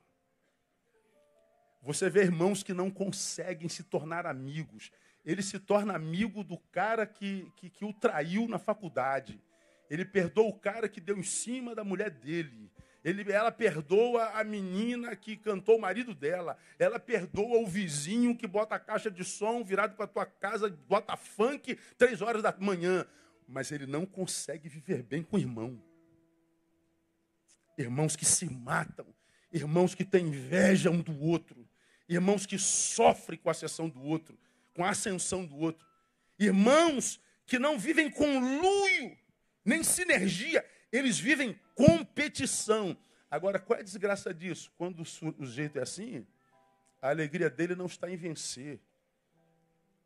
Você vê irmãos que não conseguem se tornar amigos ele se torna amigo do cara que, que, que o traiu na faculdade. Ele perdoa o cara que deu em cima da mulher dele. Ele, ela perdoa a menina que cantou o marido dela. Ela perdoa o vizinho que bota a caixa de som virado para a tua casa, bota funk três horas da manhã. Mas ele não consegue viver bem com o irmão. Irmãos que se matam, irmãos que têm inveja um do outro, irmãos que sofrem com a sessão do outro, com a ascensão do outro. Irmãos que não vivem conluio, nem sinergia, eles vivem competição. Agora, qual é a desgraça disso? Quando o sujeito é assim, a alegria dele não está em vencer.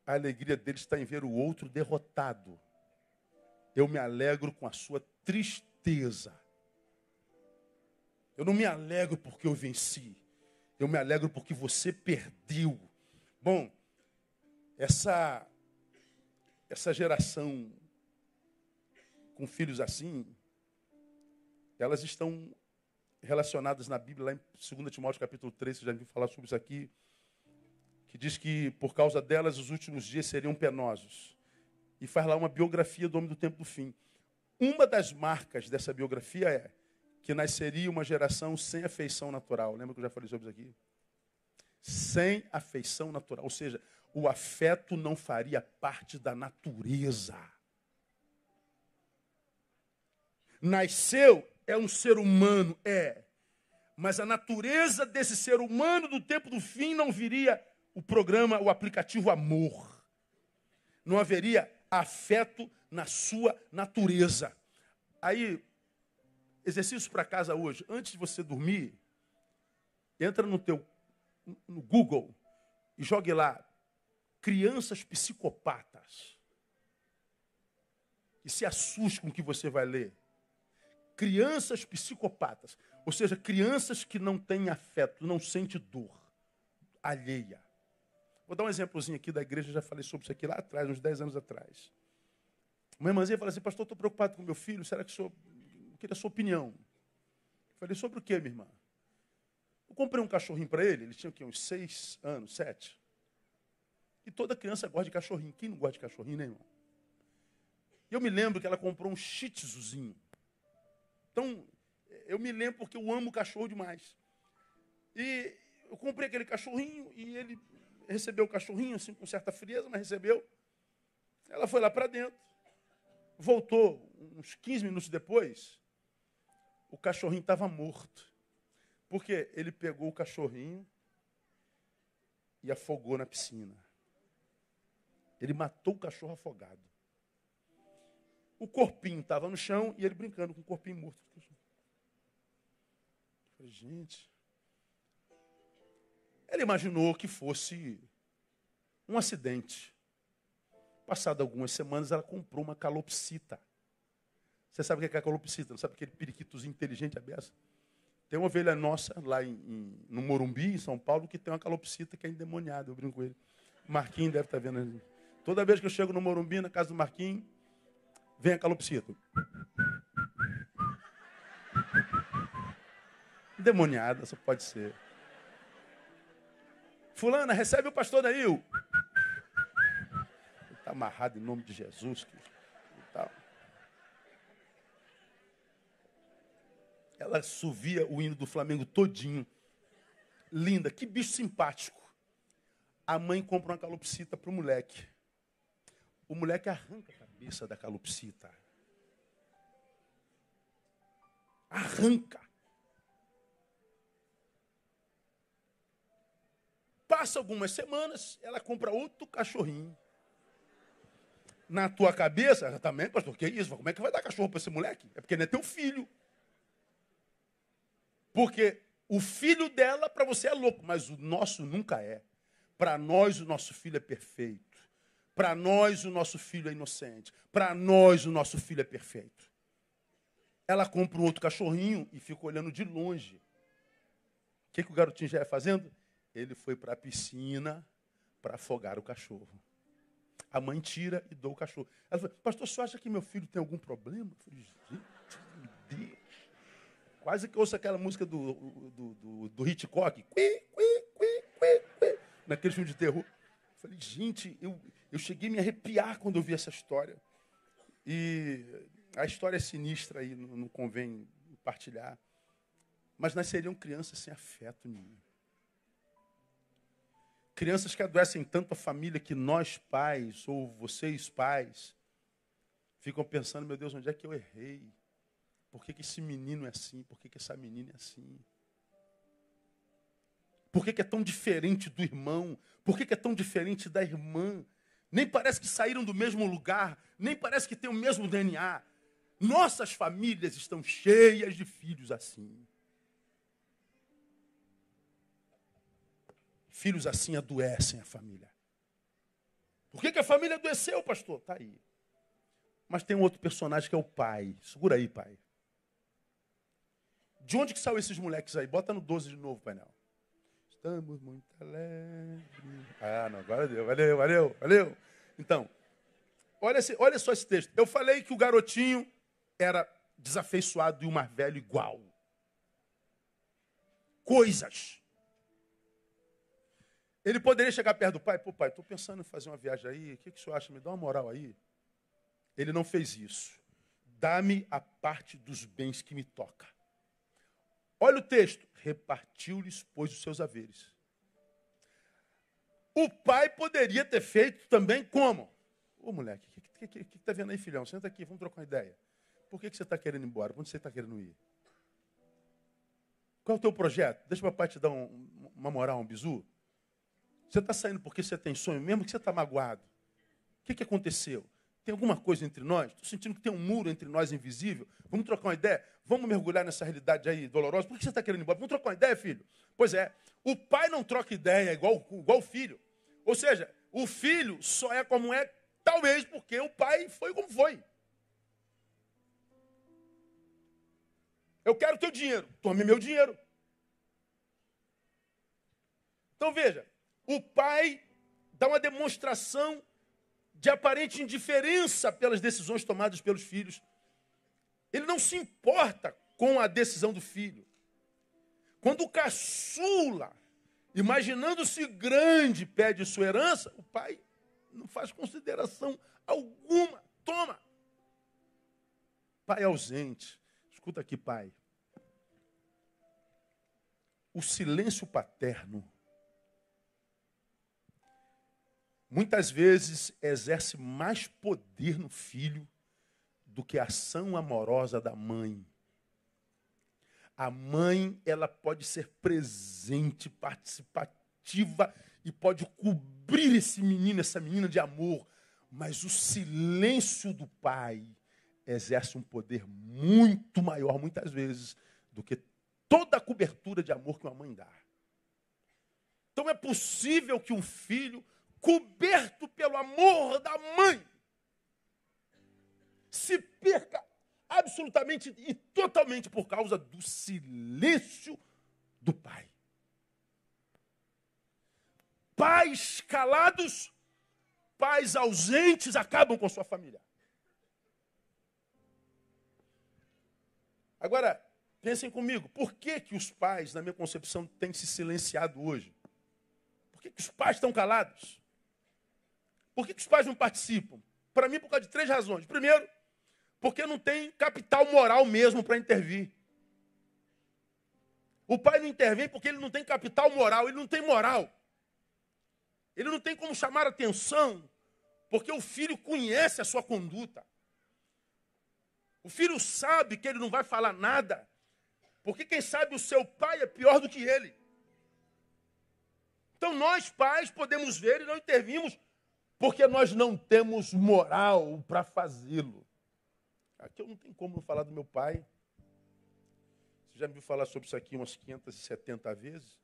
A alegria dele está em ver o outro derrotado. Eu me alegro com a sua tristeza. Eu não me alegro porque eu venci. Eu me alegro porque você perdeu. Bom, essa, essa geração com filhos assim, elas estão relacionadas na Bíblia, lá em 2 Timóteo capítulo 3, você já viu falar sobre isso aqui, que diz que por causa delas os últimos dias seriam penosos. E faz lá uma biografia do homem do tempo do fim. Uma das marcas dessa biografia é que nasceria uma geração sem afeição natural. Lembra que eu já falei sobre isso aqui? Sem afeição natural. Ou seja, o afeto não faria parte da natureza. Nasceu, é um ser humano, é. Mas a natureza desse ser humano do tempo do fim não viria o programa, o aplicativo amor. Não haveria afeto na sua natureza. Aí, exercício para casa hoje. Antes de você dormir, entra no teu no Google e jogue lá crianças psicopatas que se assustam com o que você vai ler. Crianças psicopatas, ou seja, crianças que não têm afeto, não sente dor alheia. Vou dar um exemplozinho aqui da igreja, já falei sobre isso aqui lá atrás, uns 10 anos atrás. Uma irmãzinha falou assim, pastor, estou preocupado com meu filho, será que o senhor... Eu queria a sua opinião. falei, sobre o que minha irmã? Eu comprei um cachorrinho para ele, ele tinha o quê? Uns 6 anos, 7. E toda criança gosta de cachorrinho. Quem não gosta de cachorrinho, né, irmão? eu me lembro que ela comprou um shih Então, eu me lembro porque eu amo cachorro demais. E eu comprei aquele cachorrinho e ele recebeu o cachorrinho, assim, com certa frieza, mas recebeu. Ela foi lá para dentro, voltou uns 15 minutos depois, o cachorrinho estava morto. Porque ele pegou o cachorrinho e afogou na piscina. Ele matou o cachorro afogado. O corpinho estava no chão e ele brincando com o corpinho morto. Falei, gente. Ele imaginou que fosse um acidente. Passado algumas semanas, ela comprou uma calopsita. Você sabe o que é calopsita? Não sabe aquele periquitozinho inteligente, a beça? Tem uma ovelha nossa lá em, em, no Morumbi, em São Paulo, que tem uma calopsita que é endemoniada. Eu brinco com ele. Marquinhos deve estar tá vendo. Toda vez que eu chego no Morumbi, na casa do Marquinhos, vem a calopsita. Demoniada, só pode ser. Fulana, recebe o pastor Dail. Está amarrado em nome de Jesus. Que... Tal. Ela suvia o hino do Flamengo todinho. Linda, que bicho simpático. A mãe compra uma calopsita para o moleque. O moleque arranca a cabeça da calopsita. Arranca. Passa algumas semanas, ela compra outro cachorrinho. Na tua cabeça, também, tá pastor, que isso? Como é que vai dar cachorro para esse moleque? É porque não é teu filho. Porque o filho dela para você é louco, mas o nosso nunca é. Para nós, o nosso filho é perfeito. Para nós, o nosso filho é inocente. Para nós, o nosso filho é perfeito. Ela compra um outro cachorrinho e fica olhando de longe. O que, que o garotinho já é fazendo? Ele foi para a piscina para afogar o cachorro. A mãe tira e dou o cachorro. Ela falou, pastor, você acha que meu filho tem algum problema? Eu falei, gente, meu Deus. Quase que ouço aquela música do, do, do, do Hitchcock. naquele filme de terror. Eu falei, gente, eu, eu cheguei a me arrepiar quando eu vi essa história. E a história é sinistra aí, não, convém partilhar. Mas nasceriam crianças sem afeto nenhum. Crianças que adoecem tanto a família que nós pais, ou vocês pais, ficam pensando: meu Deus, onde é que eu errei? Por que, que esse menino é assim? Por que, que essa menina é assim? Por que, que é tão diferente do irmão? Por que, que é tão diferente da irmã? nem parece que saíram do mesmo lugar, nem parece que têm o mesmo DNA. Nossas famílias estão cheias de filhos assim. Filhos assim adoecem a família. Por que, que a família adoeceu, pastor? Está aí. Mas tem um outro personagem que é o pai. Segura aí, pai. De onde que saiu esses moleques aí? Bota no 12 de novo, painel estamos muito alegres. Ah, não, agora deu. Valeu, valeu, valeu. Então, olha, olha só esse texto. Eu falei que o garotinho era desafeiçoado e o mais velho igual. Coisas. Ele poderia chegar perto do pai, pô, pai, estou pensando em fazer uma viagem aí, o que, que o senhor acha? Me dá uma moral aí. Ele não fez isso. Dá-me a parte dos bens que me toca. Olha o texto. Repartiu-lhes, pois, os seus haveres. O pai poderia ter feito também como? Ô moleque, o que, que, que, que, tá vendo aí, filhão? Senta aqui, vamos trocar uma ideia. Por que, que você está querendo ir embora? Onde você está querendo ir? Qual é o teu projeto? Deixa o papai te dar um, uma moral, um bizu. Você está saindo porque você tem sonho, mesmo que você está magoado. O que, que aconteceu? Tem alguma coisa entre nós? Estou sentindo que tem um muro entre nós invisível. Vamos trocar uma ideia? Vamos mergulhar nessa realidade aí dolorosa? Por que você está querendo ir embora? Vamos trocar uma ideia, filho? Pois é, o pai não troca ideia igual, igual o filho. Ou seja, o filho só é como é, talvez porque o pai foi como foi. Eu quero teu dinheiro, tome meu dinheiro. Então veja, o pai dá uma demonstração de aparente indiferença pelas decisões tomadas pelos filhos. Ele não se importa com a decisão do filho. Quando o caçula, imaginando-se grande, pede sua herança, o pai não faz consideração alguma. Toma! Pai ausente. Escuta aqui, pai. O silêncio paterno muitas vezes exerce mais poder no filho do que a ação amorosa da mãe. A mãe, ela pode ser presente, participativa e pode cobrir esse menino, essa menina de amor, mas o silêncio do pai exerce um poder muito maior muitas vezes do que toda a cobertura de amor que uma mãe dá. Então é possível que um filho coberto pelo amor da mãe, se perca absolutamente e totalmente por causa do silêncio do pai. Pais calados, pais ausentes acabam com sua família. Agora, pensem comigo, por que, que os pais, na minha concepção, têm se silenciado hoje? Por que, que os pais estão calados? Por que, que os pais não participam? Para mim, por causa de três razões. Primeiro, porque não tem capital moral mesmo para intervir. O pai não intervém porque ele não tem capital moral, ele não tem moral. Ele não tem como chamar atenção, porque o filho conhece a sua conduta. O filho sabe que ele não vai falar nada, porque quem sabe o seu pai é pior do que ele. Então nós, pais, podemos ver e não intervimos porque nós não temos moral para fazê-lo. Aqui eu não tenho como não falar do meu pai. Você já me viu falar sobre isso aqui umas 570 vezes?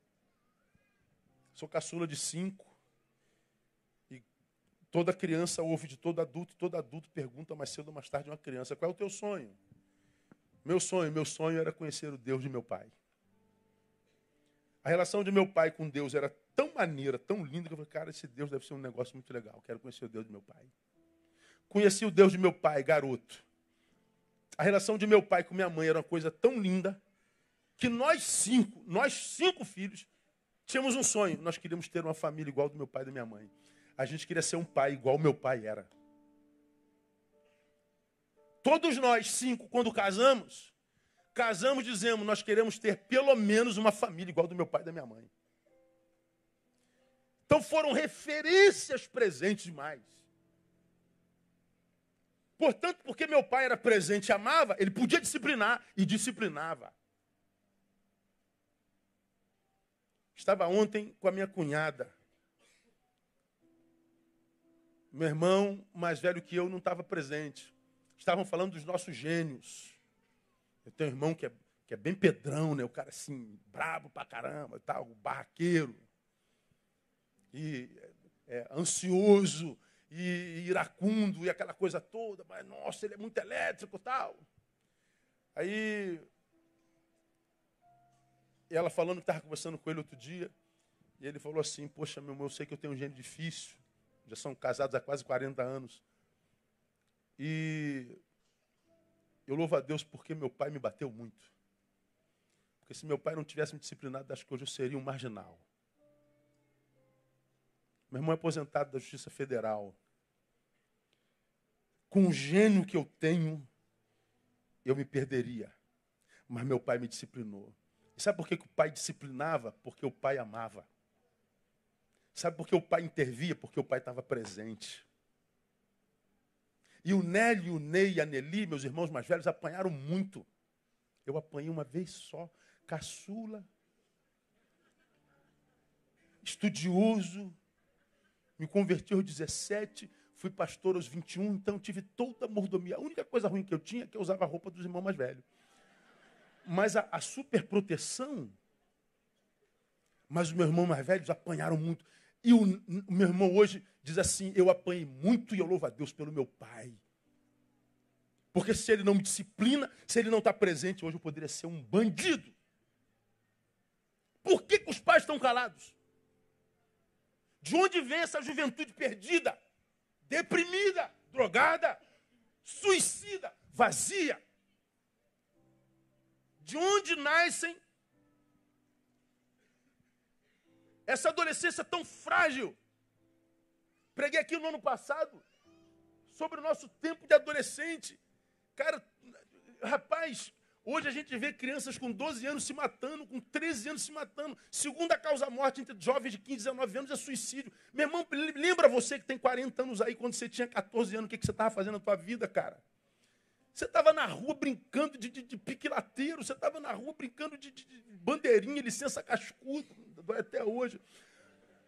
Sou caçula de cinco. E toda criança ouve de todo adulto, e todo adulto pergunta mais cedo ou mais tarde uma criança: qual é o teu sonho? Meu sonho, meu sonho era conhecer o Deus de meu pai. A relação de meu pai com Deus era tão maneira, tão linda, que eu falei, cara, esse Deus deve ser um negócio muito legal. Quero conhecer o Deus de meu pai. Conheci o Deus de meu pai, garoto. A relação de meu pai com minha mãe era uma coisa tão linda que nós cinco, nós cinco filhos, tínhamos um sonho. Nós queríamos ter uma família igual do meu pai e da minha mãe. A gente queria ser um pai igual meu pai era. Todos nós cinco, quando casamos, Casamos, dizemos, nós queremos ter pelo menos uma família igual do meu pai e da minha mãe. Então foram referências presentes demais. Portanto, porque meu pai era presente e amava, ele podia disciplinar e disciplinava. Estava ontem com a minha cunhada. Meu irmão mais velho que eu não estava presente. Estavam falando dos nossos gênios. Eu tenho um irmão que é, que é bem pedrão, né? O cara assim, brabo pra caramba, tal, tá? barraqueiro. E é, é ansioso e iracundo e aquela coisa toda, mas nossa, ele é muito elétrico tal. Aí ela falando que estava conversando com ele outro dia, e ele falou assim, poxa, meu irmão, eu sei que eu tenho um gênio difícil, já são casados há quase 40 anos. E eu louvo a Deus porque meu pai me bateu muito. Porque se meu pai não tivesse me disciplinado, acho que hoje eu seria um marginal. Meu irmão é aposentado da Justiça Federal. Com o gênio que eu tenho, eu me perderia. Mas meu pai me disciplinou. E sabe por que, que o pai disciplinava? Porque o pai amava. Sabe por que o pai intervia? Porque o pai estava presente. E o Nélio, o Ney e a Nelly, meus irmãos mais velhos, apanharam muito. Eu apanhei uma vez só, caçula, estudioso, me converti aos 17, fui pastor aos 21, então tive toda a mordomia. A única coisa ruim que eu tinha é que eu usava a roupa dos irmãos mais velhos. Mas a, a superproteção, mas os meus irmãos mais velhos apanharam muito. E o, o meu irmão hoje, diz assim: Eu apanhei muito e eu louvo a Deus pelo meu pai. Porque se ele não me disciplina, se ele não está presente, hoje eu poderia ser um bandido. Por que, que os pais estão calados? De onde vem essa juventude perdida, deprimida, drogada, suicida, vazia? De onde nascem essa adolescência tão frágil? Preguei aqui no ano passado sobre o nosso tempo de adolescente. Cara, rapaz, hoje a gente vê crianças com 12 anos se matando, com 13 anos se matando. Segunda causa morte entre jovens de 15 e 19 anos é suicídio. Meu irmão, lembra você que tem 40 anos aí, quando você tinha 14 anos, o que, que você estava fazendo na tua vida, cara? Você estava na rua brincando de, de, de você estava na rua brincando de, de, de bandeirinha, licença cascudo, até hoje.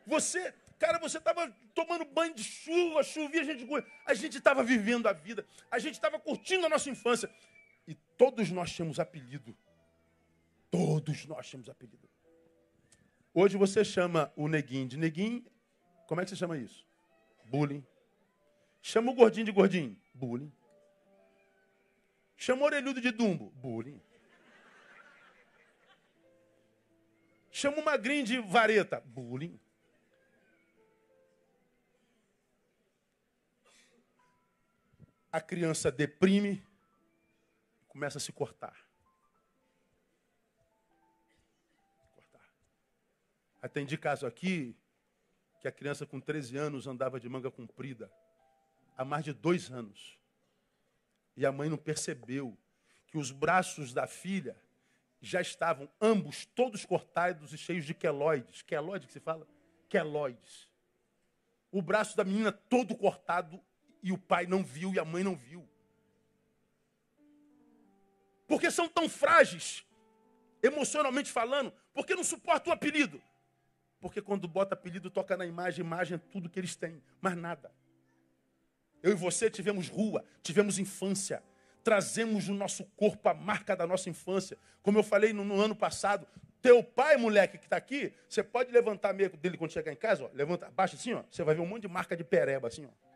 Você Cara, você estava tomando banho de chuva, chovia, a gente a gente estava vivendo a vida, a gente estava curtindo a nossa infância. E todos nós temos apelido. Todos nós temos apelido. Hoje você chama o neguinho de neguinho. Como é que você chama isso? Bullying. Chama o gordinho de gordinho? Bullying. Chama o orelhudo de dumbo? Bullying. Chama o magrinho de vareta? Bullying. a criança deprime e começa a se cortar. cortar. Atendi caso aqui que a criança com 13 anos andava de manga comprida há mais de dois anos. E a mãe não percebeu que os braços da filha já estavam ambos todos cortados e cheios de queloides. Queloide que se fala? Queloides. O braço da menina todo cortado e o pai não viu e a mãe não viu. Porque são tão frágeis, emocionalmente falando, porque não suportam o apelido. Porque quando bota apelido, toca na imagem, imagem é tudo que eles têm, mas nada. Eu e você tivemos rua, tivemos infância, trazemos no nosso corpo a marca da nossa infância. Como eu falei no, no ano passado, teu pai, moleque, que está aqui, você pode levantar meio dele quando chegar em casa, ó, levanta, baixa assim, ó, você vai ver um monte de marca de pereba assim, ó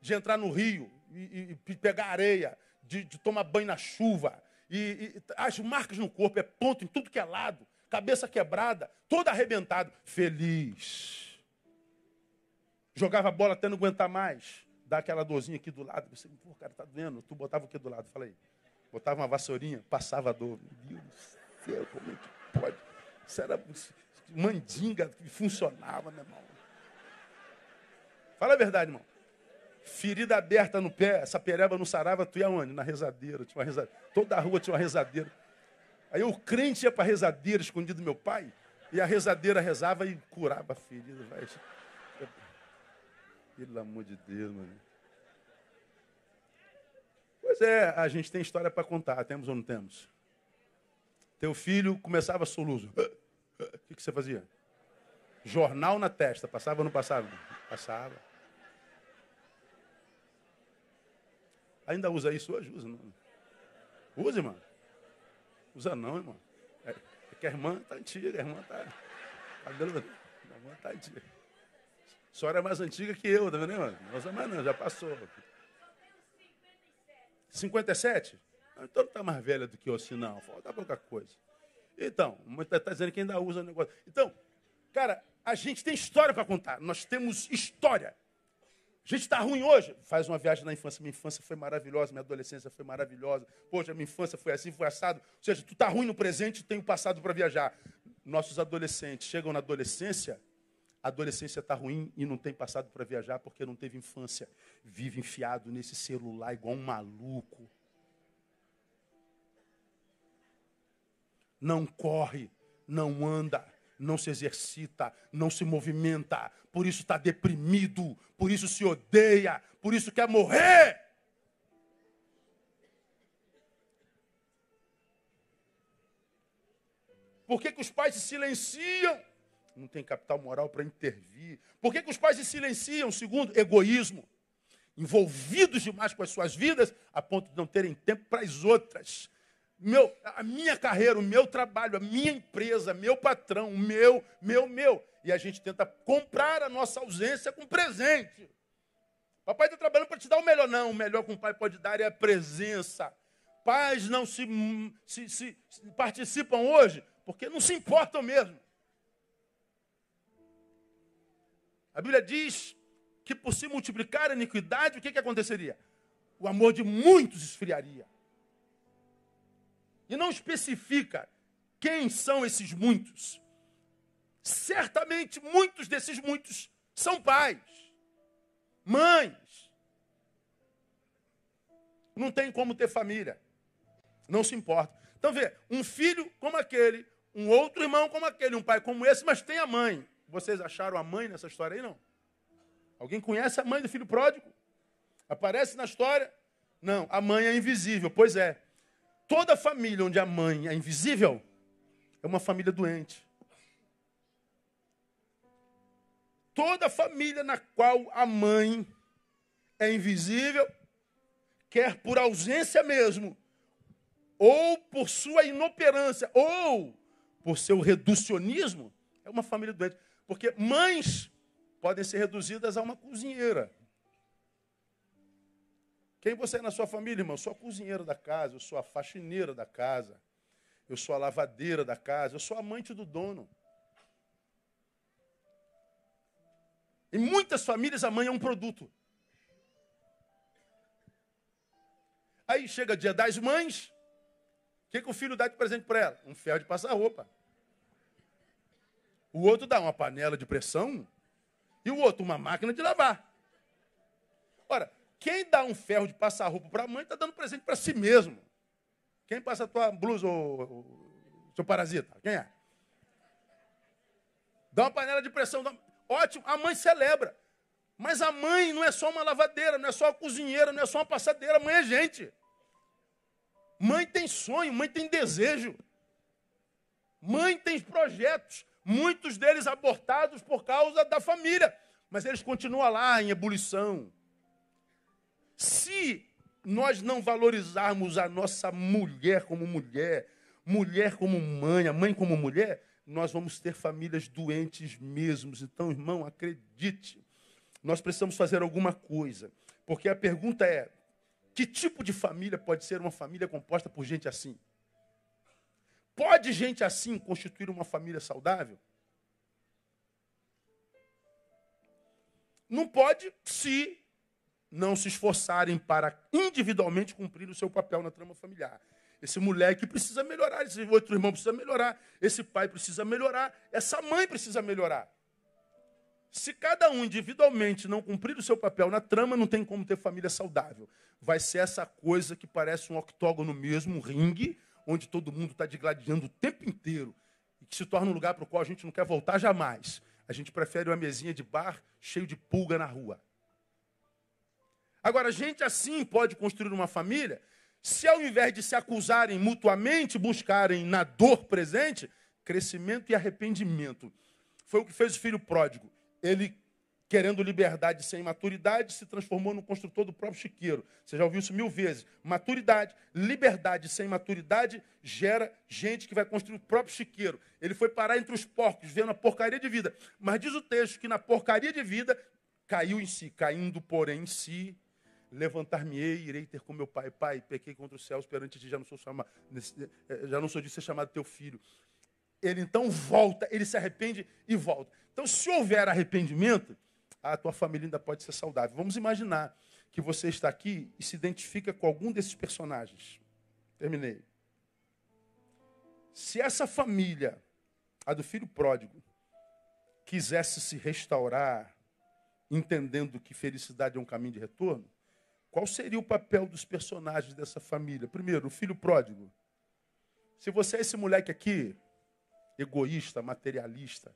de entrar no rio e, e pegar areia, de, de, tomar banho na chuva. E, e, as marcas no corpo, é ponto em tudo que é lado, cabeça quebrada, todo arrebentado, feliz. Jogava bola até não aguentar mais. Dá aquela dorzinha aqui do lado. Você, pô, cara, tá doendo. Tu botava o que do lado? falei, Botava uma vassourinha, passava a dor. Meu Deus do céu, como é que pode? Isso era mandinga que funcionava, meu irmão. Fala a verdade, irmão. Ferida aberta no pé, essa pereba não sarava, tu ia onde? Na rezadeira, tinha uma rezadeira. Toda a rua tinha uma rezadeira. Aí o crente ia para a rezadeira, escondido do meu pai, e a rezadeira rezava e curava a ferida. Vai. Pelo amor de Deus, mano. Pois é, a gente tem história para contar, temos ou não temos? Teu filho começava soluço. O que, que você fazia? Jornal na testa, passava ou não passava? Passava. Ainda usa isso hoje? Usa, não. Usa, irmão. Usa não, irmão. É, é que a irmã está antiga, a irmã está. Tá, tá a irmã está antiga. A senhora é mais antiga que eu, tá vendo, irmão? Nossa, mais não, já passou. 57? Então não está mais velha do que eu assim, não. Falta pouca coisa. Então, está tá dizendo que ainda usa o negócio. Então, cara, a gente tem história para contar. Nós temos história. A gente está ruim hoje. Faz uma viagem na infância. Minha infância foi maravilhosa, minha adolescência foi maravilhosa. Poxa, minha infância foi assim, foi assado. Ou seja, tu está ruim no presente, tem o passado para viajar. Nossos adolescentes chegam na adolescência, a adolescência está ruim e não tem passado para viajar porque não teve infância. Vive enfiado nesse celular igual um maluco. Não corre, não anda não se exercita, não se movimenta, por isso está deprimido, por isso se odeia, por isso quer morrer. Por que, que os pais se silenciam? Não tem capital moral para intervir. Por que, que os pais se silenciam? Segundo, egoísmo. Envolvidos demais com as suas vidas, a ponto de não terem tempo para as outras meu, a minha carreira, o meu trabalho, a minha empresa, meu patrão, meu, meu, meu. E a gente tenta comprar a nossa ausência com presente. Papai está trabalhando para te dar o melhor. Não, o melhor que um pai pode dar é a presença. Pais não se, se, se, se participam hoje porque não se importam mesmo. A Bíblia diz que por se multiplicar a iniquidade, o que, que aconteceria? O amor de muitos esfriaria e não especifica quem são esses muitos. Certamente muitos desses muitos são pais, mães. Não tem como ter família. Não se importa. Então vê, um filho como aquele, um outro irmão como aquele, um pai como esse, mas tem a mãe. Vocês acharam a mãe nessa história aí não? Alguém conhece a mãe do filho pródigo? Aparece na história? Não, a mãe é invisível. Pois é, Toda família onde a mãe é invisível é uma família doente. Toda família na qual a mãe é invisível, quer por ausência mesmo, ou por sua inoperância, ou por seu reducionismo, é uma família doente. Porque mães podem ser reduzidas a uma cozinheira. Tem é você na sua família, irmão? Eu sou a cozinheira da casa, eu sou a faxineira da casa, eu sou a lavadeira da casa, eu sou a amante do dono. Em muitas famílias, a mãe é um produto. Aí chega dia das mães, o que, que o filho dá de presente para ela? Um ferro de passar roupa. O outro dá uma panela de pressão e o outro uma máquina de lavar. Ora, quem dá um ferro de passar roupa para a mãe está dando presente para si mesmo. Quem passa a tua blusa, ô, ô, seu parasita? Quem é? Dá uma panela de pressão. Dá... Ótimo, a mãe celebra. Mas a mãe não é só uma lavadeira, não é só uma cozinheira, não é só uma passadeira. Mãe é gente. Mãe tem sonho, mãe tem desejo. Mãe tem projetos, muitos deles abortados por causa da família. Mas eles continuam lá em ebulição. Se nós não valorizarmos a nossa mulher como mulher, mulher como mãe, a mãe como mulher, nós vamos ter famílias doentes mesmos. Então, irmão, acredite, nós precisamos fazer alguma coisa. Porque a pergunta é: que tipo de família pode ser uma família composta por gente assim? Pode gente assim constituir uma família saudável? Não pode se não se esforçarem para individualmente cumprir o seu papel na trama familiar. Esse moleque precisa melhorar, esse outro irmão precisa melhorar, esse pai precisa melhorar, essa mãe precisa melhorar. Se cada um individualmente não cumprir o seu papel na trama, não tem como ter família saudável. Vai ser essa coisa que parece um octógono mesmo, um ringue, onde todo mundo está digladiando o tempo inteiro e que se torna um lugar para o qual a gente não quer voltar jamais. A gente prefere uma mesinha de bar cheio de pulga na rua. Agora, gente assim pode construir uma família se ao invés de se acusarem mutuamente, buscarem na dor presente crescimento e arrependimento. Foi o que fez o filho pródigo. Ele, querendo liberdade sem maturidade, se transformou no construtor do próprio chiqueiro. Você já ouviu isso mil vezes. Maturidade, liberdade sem maturidade gera gente que vai construir o próprio chiqueiro. Ele foi parar entre os porcos, vendo a porcaria de vida. Mas diz o texto que na porcaria de vida caiu em si, caindo, porém, em si, Levantar-me-ei, irei ter com meu pai. Pai, pequei contra os céus perante ti, já não sou, chamado, eh, já não sou de ser chamado teu filho. Ele então volta, ele se arrepende e volta. Então, se houver arrependimento, a tua família ainda pode ser saudável. Vamos imaginar que você está aqui e se identifica com algum desses personagens. Terminei. Se essa família, a do filho pródigo, quisesse se restaurar, entendendo que felicidade é um caminho de retorno, qual seria o papel dos personagens dessa família? Primeiro, o filho pródigo. Se você é esse moleque aqui, egoísta, materialista,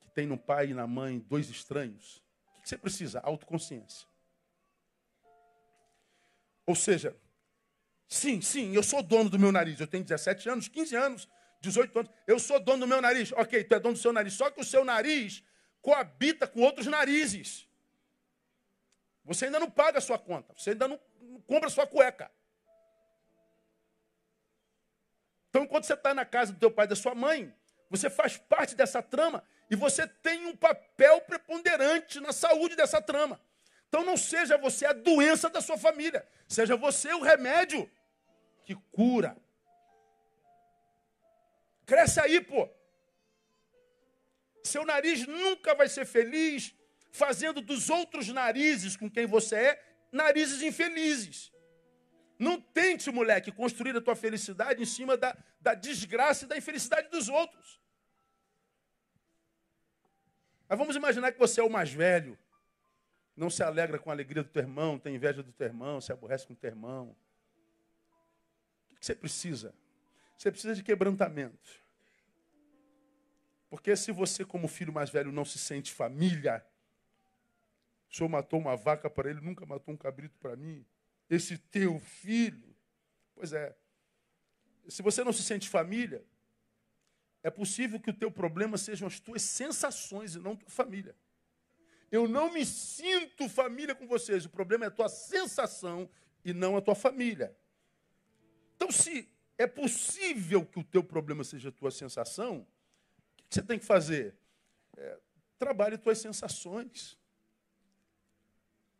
que tem no pai e na mãe dois estranhos, o que você precisa? Autoconsciência. Ou seja, sim, sim, eu sou dono do meu nariz. Eu tenho 17 anos, 15 anos, 18 anos. Eu sou dono do meu nariz. Ok, tu é dono do seu nariz. Só que o seu nariz coabita com outros narizes. Você ainda não paga a sua conta, você ainda não, compra a sua cueca. Então, quando você está na casa do teu pai e da sua mãe, você faz parte dessa trama e você tem um papel preponderante na saúde dessa trama. Então, não seja você a doença da sua família, seja você o remédio que cura. Cresce aí, pô. Seu nariz nunca vai ser feliz, fazendo dos outros narizes com quem você é, narizes infelizes. Não tente, moleque, construir a tua felicidade em cima da, da desgraça e da infelicidade dos outros. Mas vamos imaginar que você é o mais velho. Não se alegra com a alegria do teu irmão, tem inveja do teu irmão, se aborrece com o teu irmão. O que você precisa? Você precisa de quebrantamento. Porque se você, como filho mais velho, não se sente família, o senhor matou uma vaca para ele, nunca matou um cabrito para mim. Esse teu filho. Pois é. Se você não se sente família, é possível que o teu problema sejam as tuas sensações e não tua família. Eu não me sinto família com vocês. O problema é a tua sensação e não a tua família. Então, se é possível que o teu problema seja a tua sensação, o que você tem que fazer? É, trabalhe tuas sensações.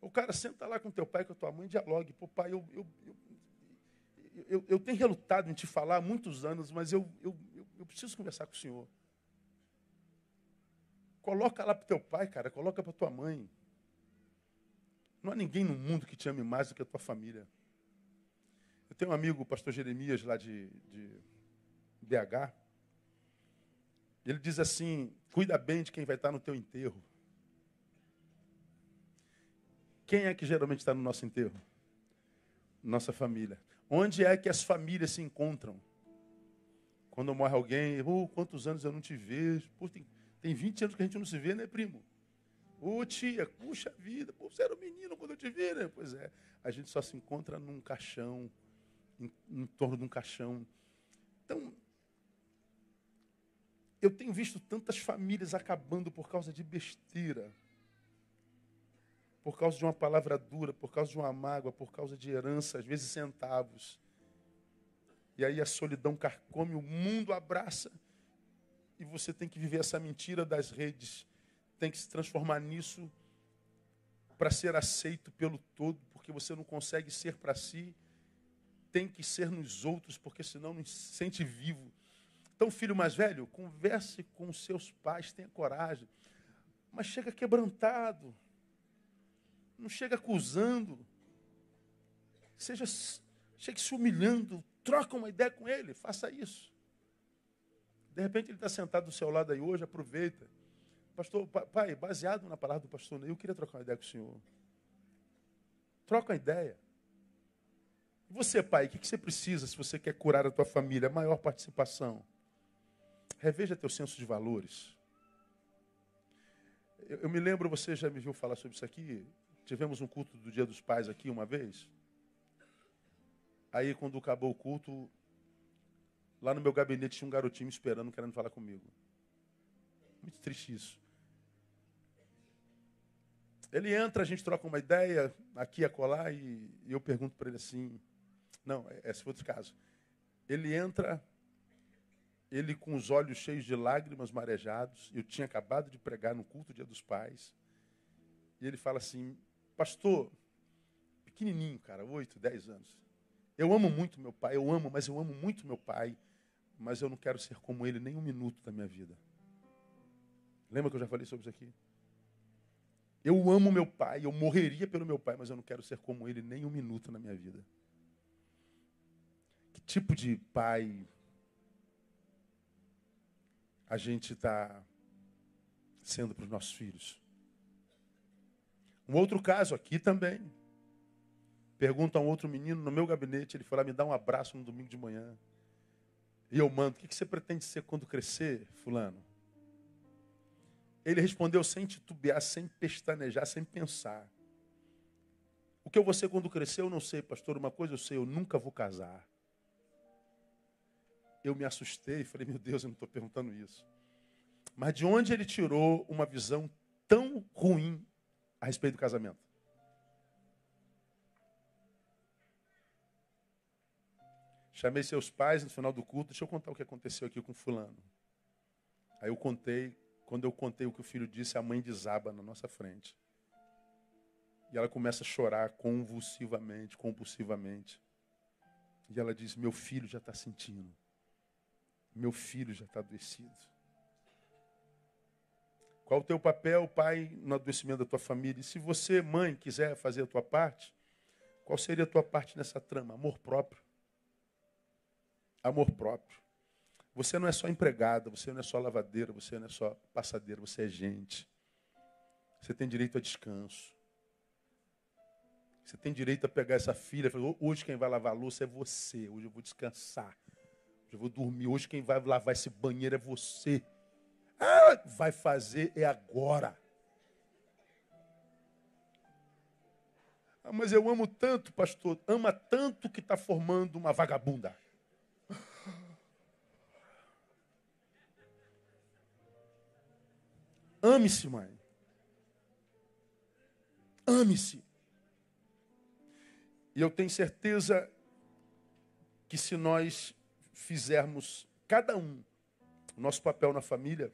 O cara senta lá com teu pai, com a tua mãe, dialogue. Pô, pai, eu, eu, eu, eu, tenho relutado em te falar há muitos anos, mas eu, eu, eu, preciso conversar com o senhor. Coloca lá para teu pai, cara, coloca para tua mãe. Não há ninguém no mundo que te ame mais do que a tua família. Eu tenho um amigo, o pastor Jeremias, lá de, de BH. Ele diz assim: cuida bem de quem vai estar no teu enterro. Quem é que geralmente está no nosso enterro? Nossa família. Onde é que as famílias se encontram? Quando morre alguém, oh, quantos anos eu não te vejo? Pô, tem, tem 20 anos que a gente não se vê, né, primo? Ô oh, tia, puxa vida, Pô, você era um menino quando eu te vi, né? Pois é, a gente só se encontra num caixão, em, em torno de um caixão. Então, eu tenho visto tantas famílias acabando por causa de besteira por causa de uma palavra dura, por causa de uma mágoa, por causa de herança, às vezes centavos. E aí a solidão carcome, o mundo abraça. E você tem que viver essa mentira das redes, tem que se transformar nisso para ser aceito pelo todo, porque você não consegue ser para si, tem que ser nos outros, porque senão não se sente vivo. Então, filho mais velho, converse com seus pais, tenha coragem, mas chega quebrantado. Não chega acusando. Seja, chegue se humilhando. Troca uma ideia com ele. Faça isso. De repente ele está sentado do seu lado aí hoje, aproveita. Pastor, pai, baseado na palavra do pastor eu queria trocar uma ideia com o senhor. Troca uma ideia. você, pai, o que você precisa se você quer curar a tua família? Maior participação. Reveja teu senso de valores. Eu, me lembro, você já me viu falar sobre isso aqui, Tivemos um culto do Dia dos Pais aqui uma vez. Aí, quando acabou o culto, lá no meu gabinete tinha um garotinho me esperando, querendo falar comigo. Muito triste isso. Ele entra, a gente troca uma ideia, aqui e acolá, e eu pergunto para ele assim. Não, é, esse foi outro caso. Ele entra, ele com os olhos cheios de lágrimas marejados, eu tinha acabado de pregar no culto Dia dos Pais, e ele fala assim: pastor pequenininho, cara, 8, 10 anos. Eu amo muito meu pai, eu amo, mas eu amo muito meu pai, mas eu não quero ser como ele nem um minuto da minha vida. Lembra que eu já falei sobre isso aqui? Eu amo meu pai, eu morreria pelo meu pai, mas eu não quero ser como ele nem um minuto na minha vida. Que tipo de pai a gente está sendo para os nossos filhos? Um outro caso aqui também. Pergunta a um outro menino no meu gabinete, ele foi lá me dar um abraço no domingo de manhã. E eu mando, o que você pretende ser quando crescer, fulano? Ele respondeu sem titubear, sem pestanejar, sem pensar. O que eu vou ser quando crescer, eu não sei, pastor. Uma coisa eu sei, eu nunca vou casar. Eu me assustei e falei, meu Deus, eu não estou perguntando isso. Mas de onde ele tirou uma visão tão ruim a respeito do casamento. Chamei seus pais no final do culto, deixa eu contar o que aconteceu aqui com fulano. Aí eu contei, quando eu contei o que o filho disse, a mãe desaba na nossa frente. E ela começa a chorar convulsivamente, compulsivamente. E ela diz: Meu filho já está sentindo. Meu filho já está adoecido. Qual o teu papel, pai, no adoecimento da tua família? E se você, mãe, quiser fazer a tua parte, qual seria a tua parte nessa trama? Amor próprio. Amor próprio. Você não é só empregada, você não é só lavadeira, você não é só passadeira, você é gente. Você tem direito a descanso. Você tem direito a pegar essa filha e falar, hoje quem vai lavar a louça é você, hoje eu vou descansar. Hoje eu vou dormir, hoje quem vai lavar esse banheiro é você. Ah, vai fazer é agora. Ah, mas eu amo tanto, pastor. Ama tanto que está formando uma vagabunda. Ame-se, mãe. Ame-se. E eu tenho certeza que se nós fizermos cada um o nosso papel na família,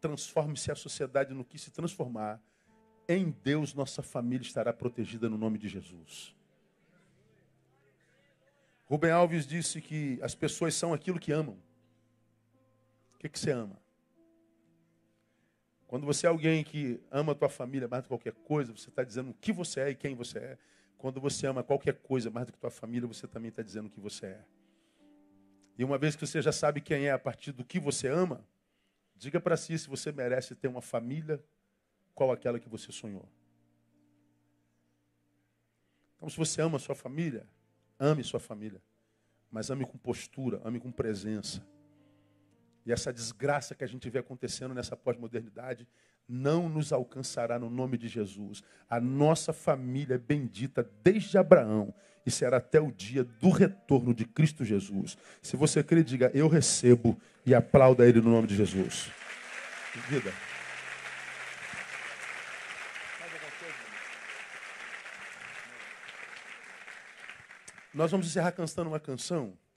transforme-se a sociedade no que se transformar, em Deus nossa família estará protegida no nome de Jesus. Rubem Alves disse que as pessoas são aquilo que amam. O que, que você ama? Quando você é alguém que ama a tua família mais do que qualquer coisa, você está dizendo o que você é e quem você é. Quando você ama qualquer coisa mais do que tua família, você também está dizendo o que você é. E uma vez que você já sabe quem é a partir do que você ama, Diga para si se você merece ter uma família qual aquela que você sonhou. Então, se você ama a sua família, ame sua família. Mas ame com postura, ame com presença. E essa desgraça que a gente vê acontecendo nessa pós-modernidade não nos alcançará no nome de Jesus. A nossa família é bendita desde Abraão e será até o dia do retorno de Cristo Jesus. Se você crê, diga eu recebo e aplauda ele no nome de Jesus. Vida. Nós vamos encerrar cantando uma canção.